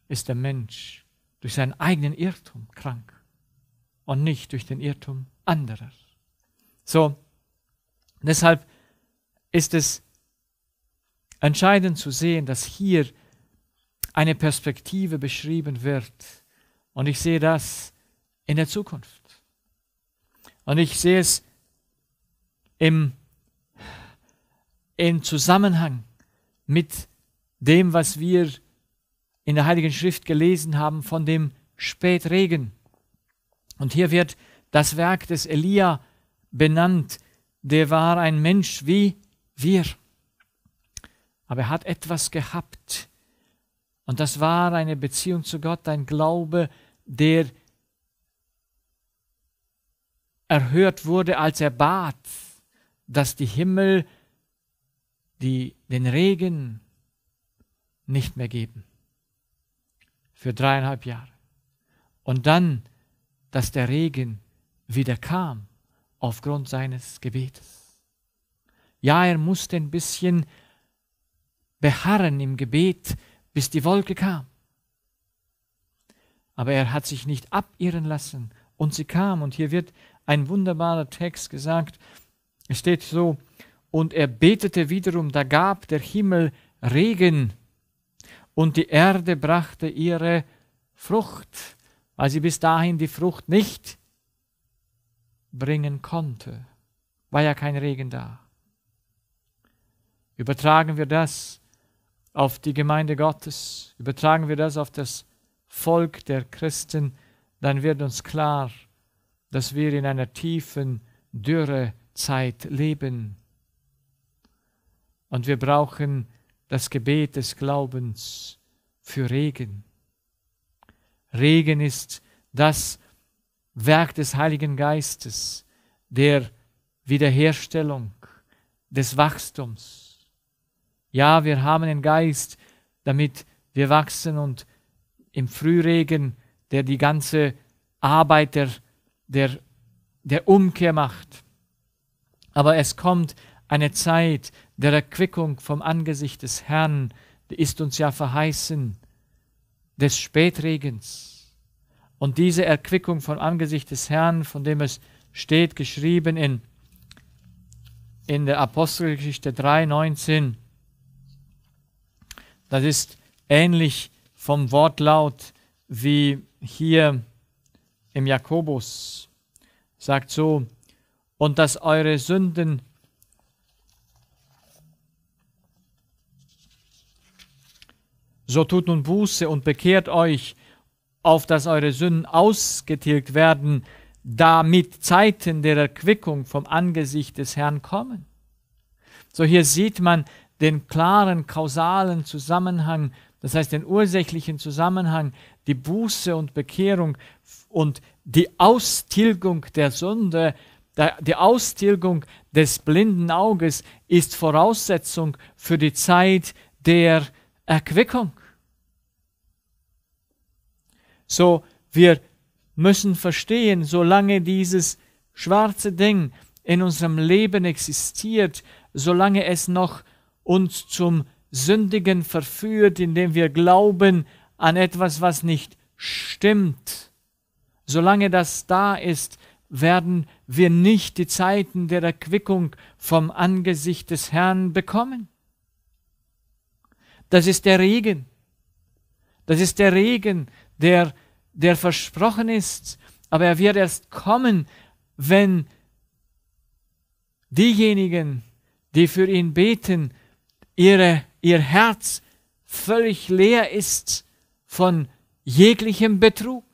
S1: ist der Mensch durch seinen eigenen Irrtum krank und nicht durch den Irrtum anderer. So, deshalb ist es entscheidend zu sehen, dass hier eine Perspektive beschrieben wird. Und ich sehe das in der Zukunft. Und ich sehe es im, im Zusammenhang mit dem, was wir in der Heiligen Schrift gelesen haben von dem Spätregen. Und hier wird das Werk des Elia benannt. Der war ein Mensch wie wir. Aber er hat etwas gehabt. Und das war eine Beziehung zu Gott, ein Glaube, der erhört wurde, als er bat, dass die Himmel die, den Regen nicht mehr geben für dreieinhalb Jahre. Und dann, dass der Regen wieder kam aufgrund seines Gebetes. Ja, er musste ein bisschen beharren im Gebet, bis die Wolke kam. Aber er hat sich nicht abirren lassen und sie kam. Und hier wird ein wunderbarer Text gesagt. Es steht so, und er betete wiederum, da gab der Himmel Regen und die Erde brachte ihre Frucht, weil sie bis dahin die Frucht nicht bringen konnte. War ja kein Regen da. Übertragen wir das auf die Gemeinde Gottes, übertragen wir das auf das Volk der Christen, dann wird uns klar, dass wir in einer tiefen Dürrezeit leben. Und wir brauchen das Gebet des Glaubens für Regen. Regen ist das Werk des Heiligen Geistes, der Wiederherstellung, des Wachstums. Ja, wir haben den Geist, damit wir wachsen und im Frühregen, der die ganze Arbeit der, der, der Umkehr macht. Aber es kommt eine Zeit, der Erquickung vom Angesicht des Herrn ist uns ja verheißen, des Spätregens. Und diese Erquickung vom Angesicht des Herrn, von dem es steht geschrieben in, in der Apostelgeschichte 3,19, das ist ähnlich vom Wortlaut wie hier im Jakobus, sagt so, und dass eure Sünden So tut nun Buße und bekehrt euch, auf dass eure Sünden ausgetilgt werden, damit Zeiten der Erquickung vom Angesicht des Herrn kommen. So hier sieht man den klaren kausalen Zusammenhang, das heißt den ursächlichen Zusammenhang, die Buße und Bekehrung und die Austilgung der Sünde, die Austilgung des blinden Auges ist Voraussetzung für die Zeit der Erquickung Erquickung. So, wir müssen verstehen, solange dieses schwarze Ding in unserem Leben existiert, solange es noch uns zum Sündigen verführt, indem wir glauben an etwas, was nicht stimmt, solange das da ist, werden wir nicht die Zeiten der Erquickung vom Angesicht des Herrn bekommen. Das ist der Regen. Das ist der Regen, der, der versprochen ist, aber er wird erst kommen, wenn diejenigen, die für ihn beten, ihre, ihr Herz völlig leer ist von jeglichem Betrug.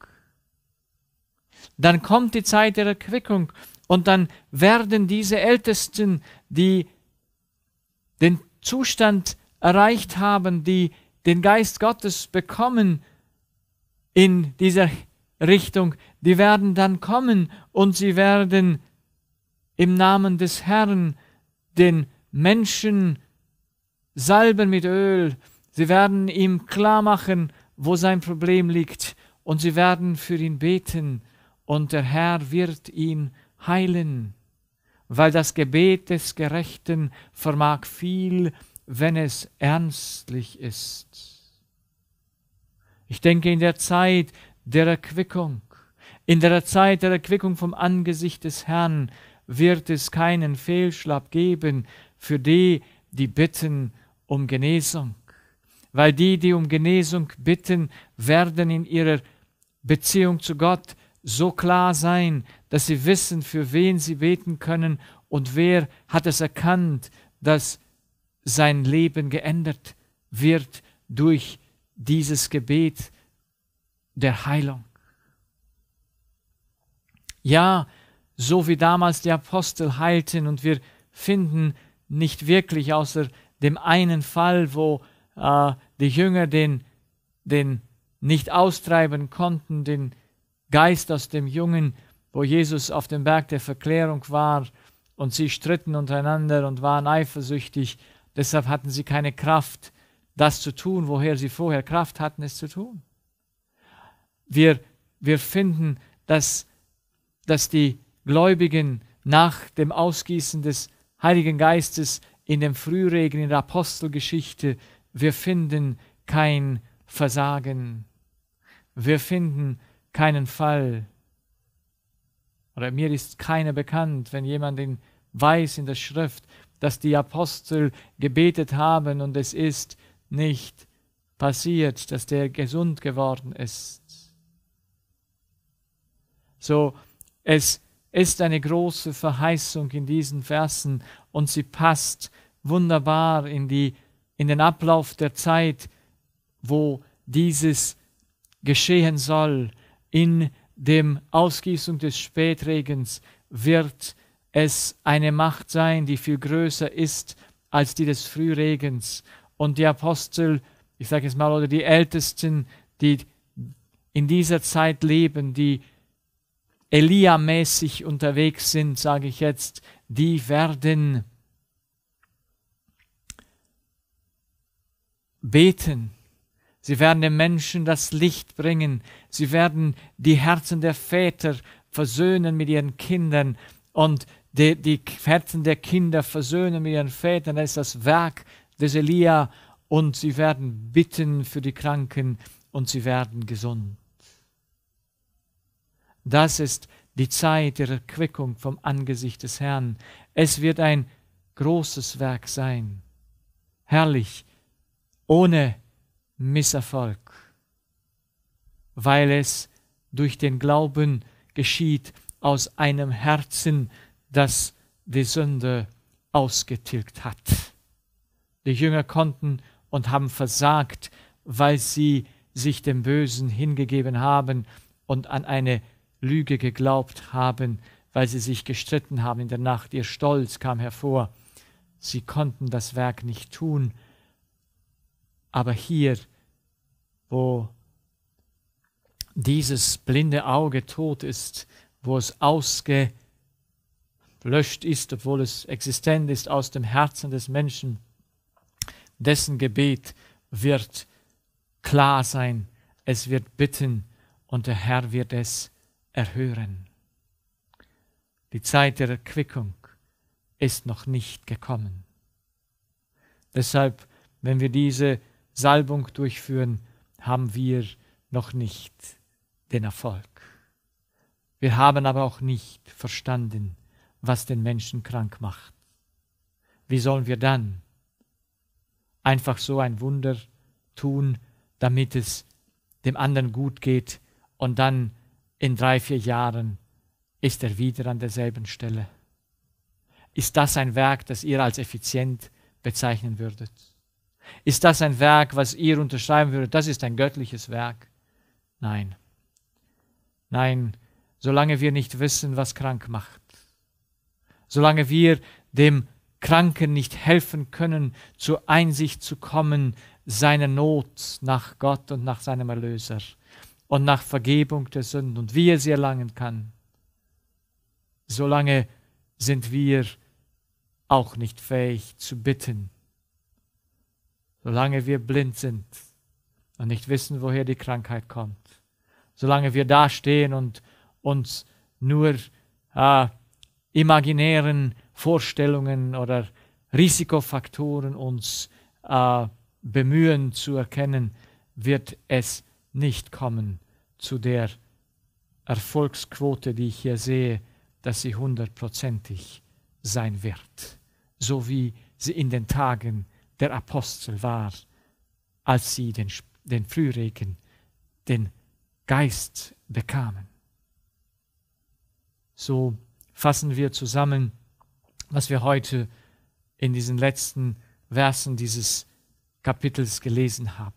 S1: Dann kommt die Zeit der Erquickung und dann werden diese Ältesten, die den Zustand erreicht haben, die den Geist Gottes bekommen in dieser Richtung, die werden dann kommen und sie werden im Namen des Herrn den Menschen salben mit Öl, sie werden ihm klar machen, wo sein Problem liegt, und sie werden für ihn beten, und der Herr wird ihn heilen, weil das Gebet des Gerechten vermag viel wenn es ernstlich ist. Ich denke in der Zeit der Erquickung, in der Zeit der Erquickung vom Angesicht des Herrn wird es keinen Fehlschlag geben für die, die bitten um Genesung, weil die, die um Genesung bitten, werden in ihrer Beziehung zu Gott so klar sein, dass sie wissen, für wen sie beten können und wer hat es erkannt, dass sein Leben geändert wird durch dieses Gebet der Heilung. Ja, so wie damals die Apostel heilten und wir finden nicht wirklich außer dem einen Fall, wo äh, die Jünger den, den nicht austreiben konnten, den Geist aus dem Jungen, wo Jesus auf dem Berg der Verklärung war und sie stritten untereinander und waren eifersüchtig Deshalb hatten sie keine Kraft, das zu tun, woher sie vorher Kraft hatten, es zu tun. Wir, wir finden, dass, dass die Gläubigen nach dem Ausgießen des Heiligen Geistes in dem Frühregen in der Apostelgeschichte, wir finden kein Versagen, wir finden keinen Fall. Oder mir ist keiner bekannt, wenn jemand in weiß in der Schrift, dass die Apostel gebetet haben und es ist nicht passiert, dass der gesund geworden ist. So, es ist eine große Verheißung in diesen Versen und sie passt wunderbar in, die, in den Ablauf der Zeit, wo dieses geschehen soll. In dem Ausgießung des Spätregens wird es eine Macht sein, die viel größer ist als die des Frühregens. Und die Apostel, ich sage es mal, oder die Ältesten, die in dieser Zeit leben, die Elia-mäßig unterwegs sind, sage ich jetzt, die werden beten. Sie werden den Menschen das Licht bringen. Sie werden die Herzen der Väter versöhnen mit ihren Kindern. Und die, die Herzen der Kinder versöhnen mit ihren Vätern. Das ist das Werk des Elia und sie werden bitten für die Kranken und sie werden gesund. Das ist die Zeit der Erquickung vom Angesicht des Herrn. Es wird ein großes Werk sein, herrlich, ohne Misserfolg, weil es durch den Glauben geschieht aus einem Herzen, das die Sünde ausgetilgt hat. Die Jünger konnten und haben versagt, weil sie sich dem Bösen hingegeben haben und an eine Lüge geglaubt haben, weil sie sich gestritten haben in der Nacht. Ihr Stolz kam hervor. Sie konnten das Werk nicht tun. Aber hier, wo dieses blinde Auge tot ist, wo es ausgetilgt löscht ist, obwohl es existent ist, aus dem Herzen des Menschen, dessen Gebet wird klar sein, es wird bitten und der Herr wird es erhören. Die Zeit der Erquickung ist noch nicht gekommen. Deshalb, wenn wir diese Salbung durchführen, haben wir noch nicht den Erfolg. Wir haben aber auch nicht verstanden, was den Menschen krank macht. Wie sollen wir dann einfach so ein Wunder tun, damit es dem anderen gut geht und dann in drei, vier Jahren ist er wieder an derselben Stelle? Ist das ein Werk, das ihr als effizient bezeichnen würdet? Ist das ein Werk, was ihr unterschreiben würdet? Das ist ein göttliches Werk. Nein. Nein, solange wir nicht wissen, was krank macht, solange wir dem Kranken nicht helfen können, zur Einsicht zu kommen, seiner Not nach Gott und nach seinem Erlöser und nach Vergebung der Sünden und wie er sie erlangen kann, solange sind wir auch nicht fähig zu bitten. Solange wir blind sind und nicht wissen, woher die Krankheit kommt, solange wir dastehen und uns nur ah, imaginären Vorstellungen oder Risikofaktoren uns äh, bemühen zu erkennen, wird es nicht kommen zu der Erfolgsquote, die ich hier sehe, dass sie hundertprozentig sein wird, so wie sie in den Tagen der Apostel war, als sie den, den Frühregen, den Geist bekamen. So fassen wir zusammen, was wir heute in diesen letzten Versen dieses Kapitels gelesen haben.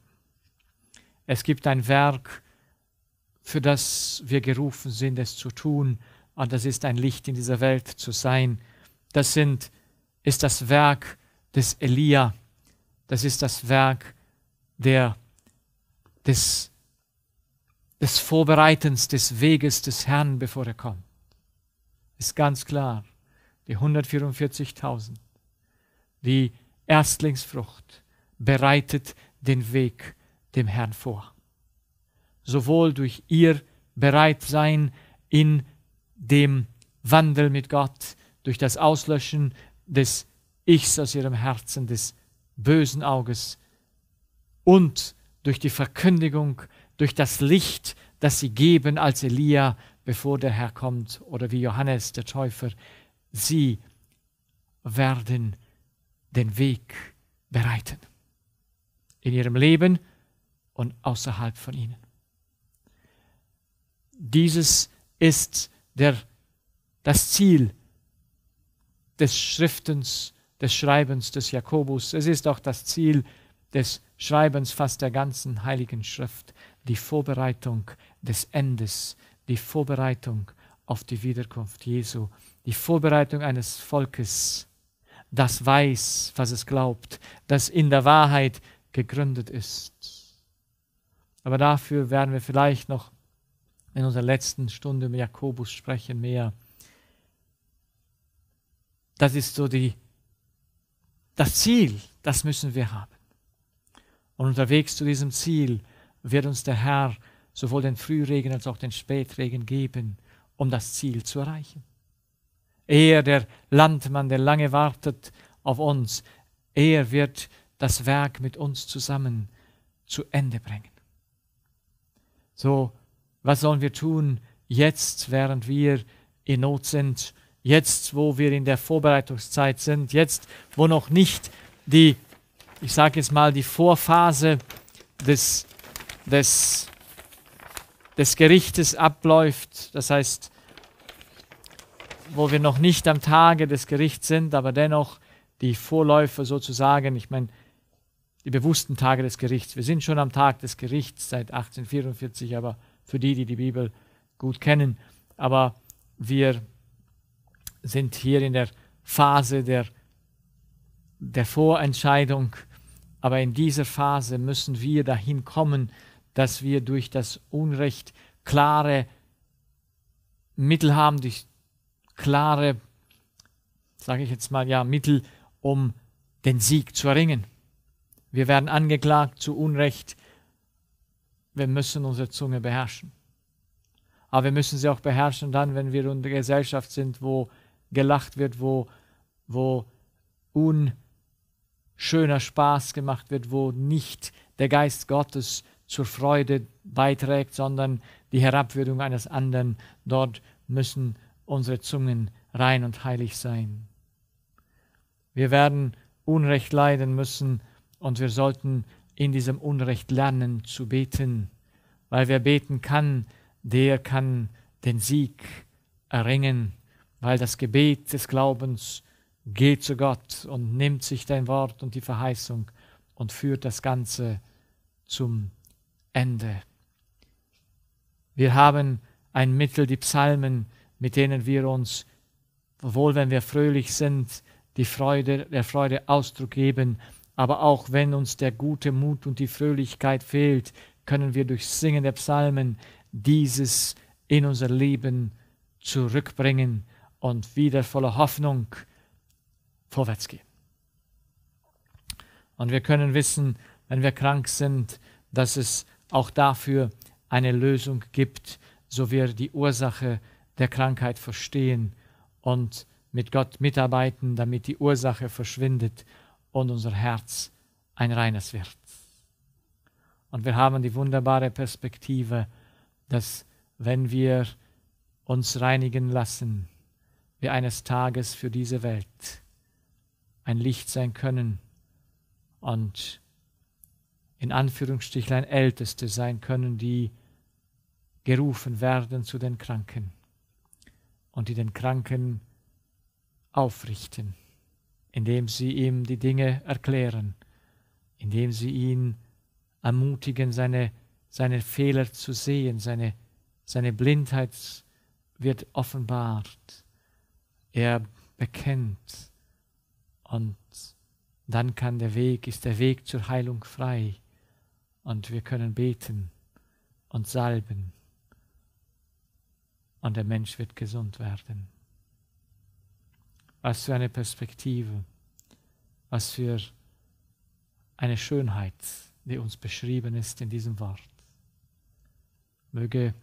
S1: Es gibt ein Werk, für das wir gerufen sind, es zu tun, und das ist ein Licht in dieser Welt zu sein. Das sind, ist das Werk des Elia, das ist das Werk der, des, des Vorbereitens des Weges des Herrn, bevor er kommt ist ganz klar. Die 144.000, die Erstlingsfrucht bereitet den Weg dem Herrn vor. Sowohl durch ihr Bereitsein in dem Wandel mit Gott, durch das Auslöschen des Ichs aus ihrem Herzen, des bösen Auges und durch die Verkündigung, durch das Licht, das sie geben als Elia bevor der Herr kommt oder wie Johannes der Täufer, sie werden den Weg bereiten. In ihrem Leben und außerhalb von ihnen. Dieses ist der, das Ziel des Schriftens, des Schreibens des Jakobus. Es ist auch das Ziel des Schreibens fast der ganzen heiligen Schrift, die Vorbereitung des Endes die Vorbereitung auf die Wiederkunft Jesu, die Vorbereitung eines Volkes, das weiß, was es glaubt, das in der Wahrheit gegründet ist. Aber dafür werden wir vielleicht noch in unserer letzten Stunde mit Jakobus sprechen mehr. Das ist so die, das Ziel, das müssen wir haben. Und unterwegs zu diesem Ziel wird uns der Herr sowohl den Frühregen als auch den Spätregen geben, um das Ziel zu erreichen. Er, der Landmann, der lange wartet auf uns, er wird das Werk mit uns zusammen zu Ende bringen. So, was sollen wir tun jetzt, während wir in Not sind, jetzt, wo wir in der Vorbereitungszeit sind, jetzt, wo noch nicht die, ich sage jetzt mal, die Vorphase des, des des Gerichtes abläuft. Das heißt, wo wir noch nicht am Tage des Gerichts sind, aber dennoch die Vorläufer sozusagen, ich meine, die bewussten Tage des Gerichts. Wir sind schon am Tag des Gerichts seit 1844, aber für die, die die Bibel gut kennen. Aber wir sind hier in der Phase der, der Vorentscheidung. Aber in dieser Phase müssen wir dahin kommen, dass wir durch das Unrecht klare Mittel haben, durch klare, sage ich jetzt mal, ja, Mittel, um den Sieg zu erringen. Wir werden angeklagt zu Unrecht. Wir müssen unsere Zunge beherrschen. Aber wir müssen sie auch beherrschen dann, wenn wir in der Gesellschaft sind, wo gelacht wird, wo, wo unschöner Spaß gemacht wird, wo nicht der Geist Gottes zur Freude beiträgt, sondern die Herabwürdigung eines anderen. Dort müssen unsere Zungen rein und heilig sein. Wir werden Unrecht leiden müssen und wir sollten in diesem Unrecht lernen zu beten, weil wer beten kann, der kann den Sieg erringen, weil das Gebet des Glaubens geht zu Gott und nimmt sich dein Wort und die Verheißung und führt das Ganze zum Ende. Wir haben ein Mittel, die Psalmen, mit denen wir uns, wohl wenn wir fröhlich sind, die Freude, der Freude Ausdruck geben, aber auch wenn uns der gute Mut und die Fröhlichkeit fehlt, können wir durch Singen der Psalmen dieses in unser Leben zurückbringen und wieder voller Hoffnung vorwärts gehen. Und wir können wissen, wenn wir krank sind, dass es auch dafür eine Lösung gibt, so wir die Ursache der Krankheit verstehen und mit Gott mitarbeiten, damit die Ursache verschwindet und unser Herz ein reines wird. Und wir haben die wunderbare Perspektive, dass wenn wir uns reinigen lassen, wir eines Tages für diese Welt ein Licht sein können und in Anführungsstrichlein Älteste sein können, die gerufen werden zu den Kranken und die den Kranken aufrichten, indem sie ihm die Dinge erklären, indem sie ihn ermutigen, seine, seine Fehler zu sehen, seine, seine Blindheit wird offenbart, er bekennt und dann kann der Weg, ist der Weg zur Heilung frei. Und wir können beten und salben. Und der Mensch wird gesund werden. Was für eine Perspektive, was für eine Schönheit, die uns beschrieben ist in diesem Wort. Möge,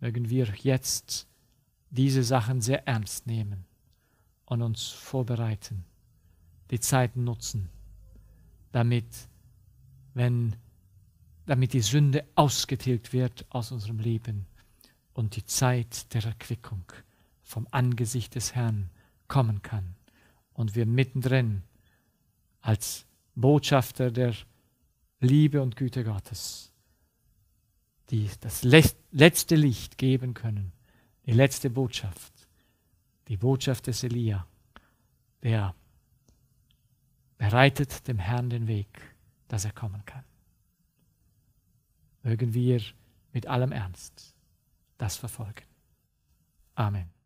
S1: mögen wir jetzt diese Sachen sehr ernst nehmen und uns vorbereiten, die Zeit nutzen, damit, wenn damit die Sünde ausgetilgt wird aus unserem Leben und die Zeit der Erquickung vom Angesicht des Herrn kommen kann und wir mittendrin als Botschafter der Liebe und Güte Gottes die das letzte Licht geben können, die letzte Botschaft, die Botschaft des Elia, der bereitet dem Herrn den Weg, dass er kommen kann mögen wir mit allem Ernst das verfolgen. Amen.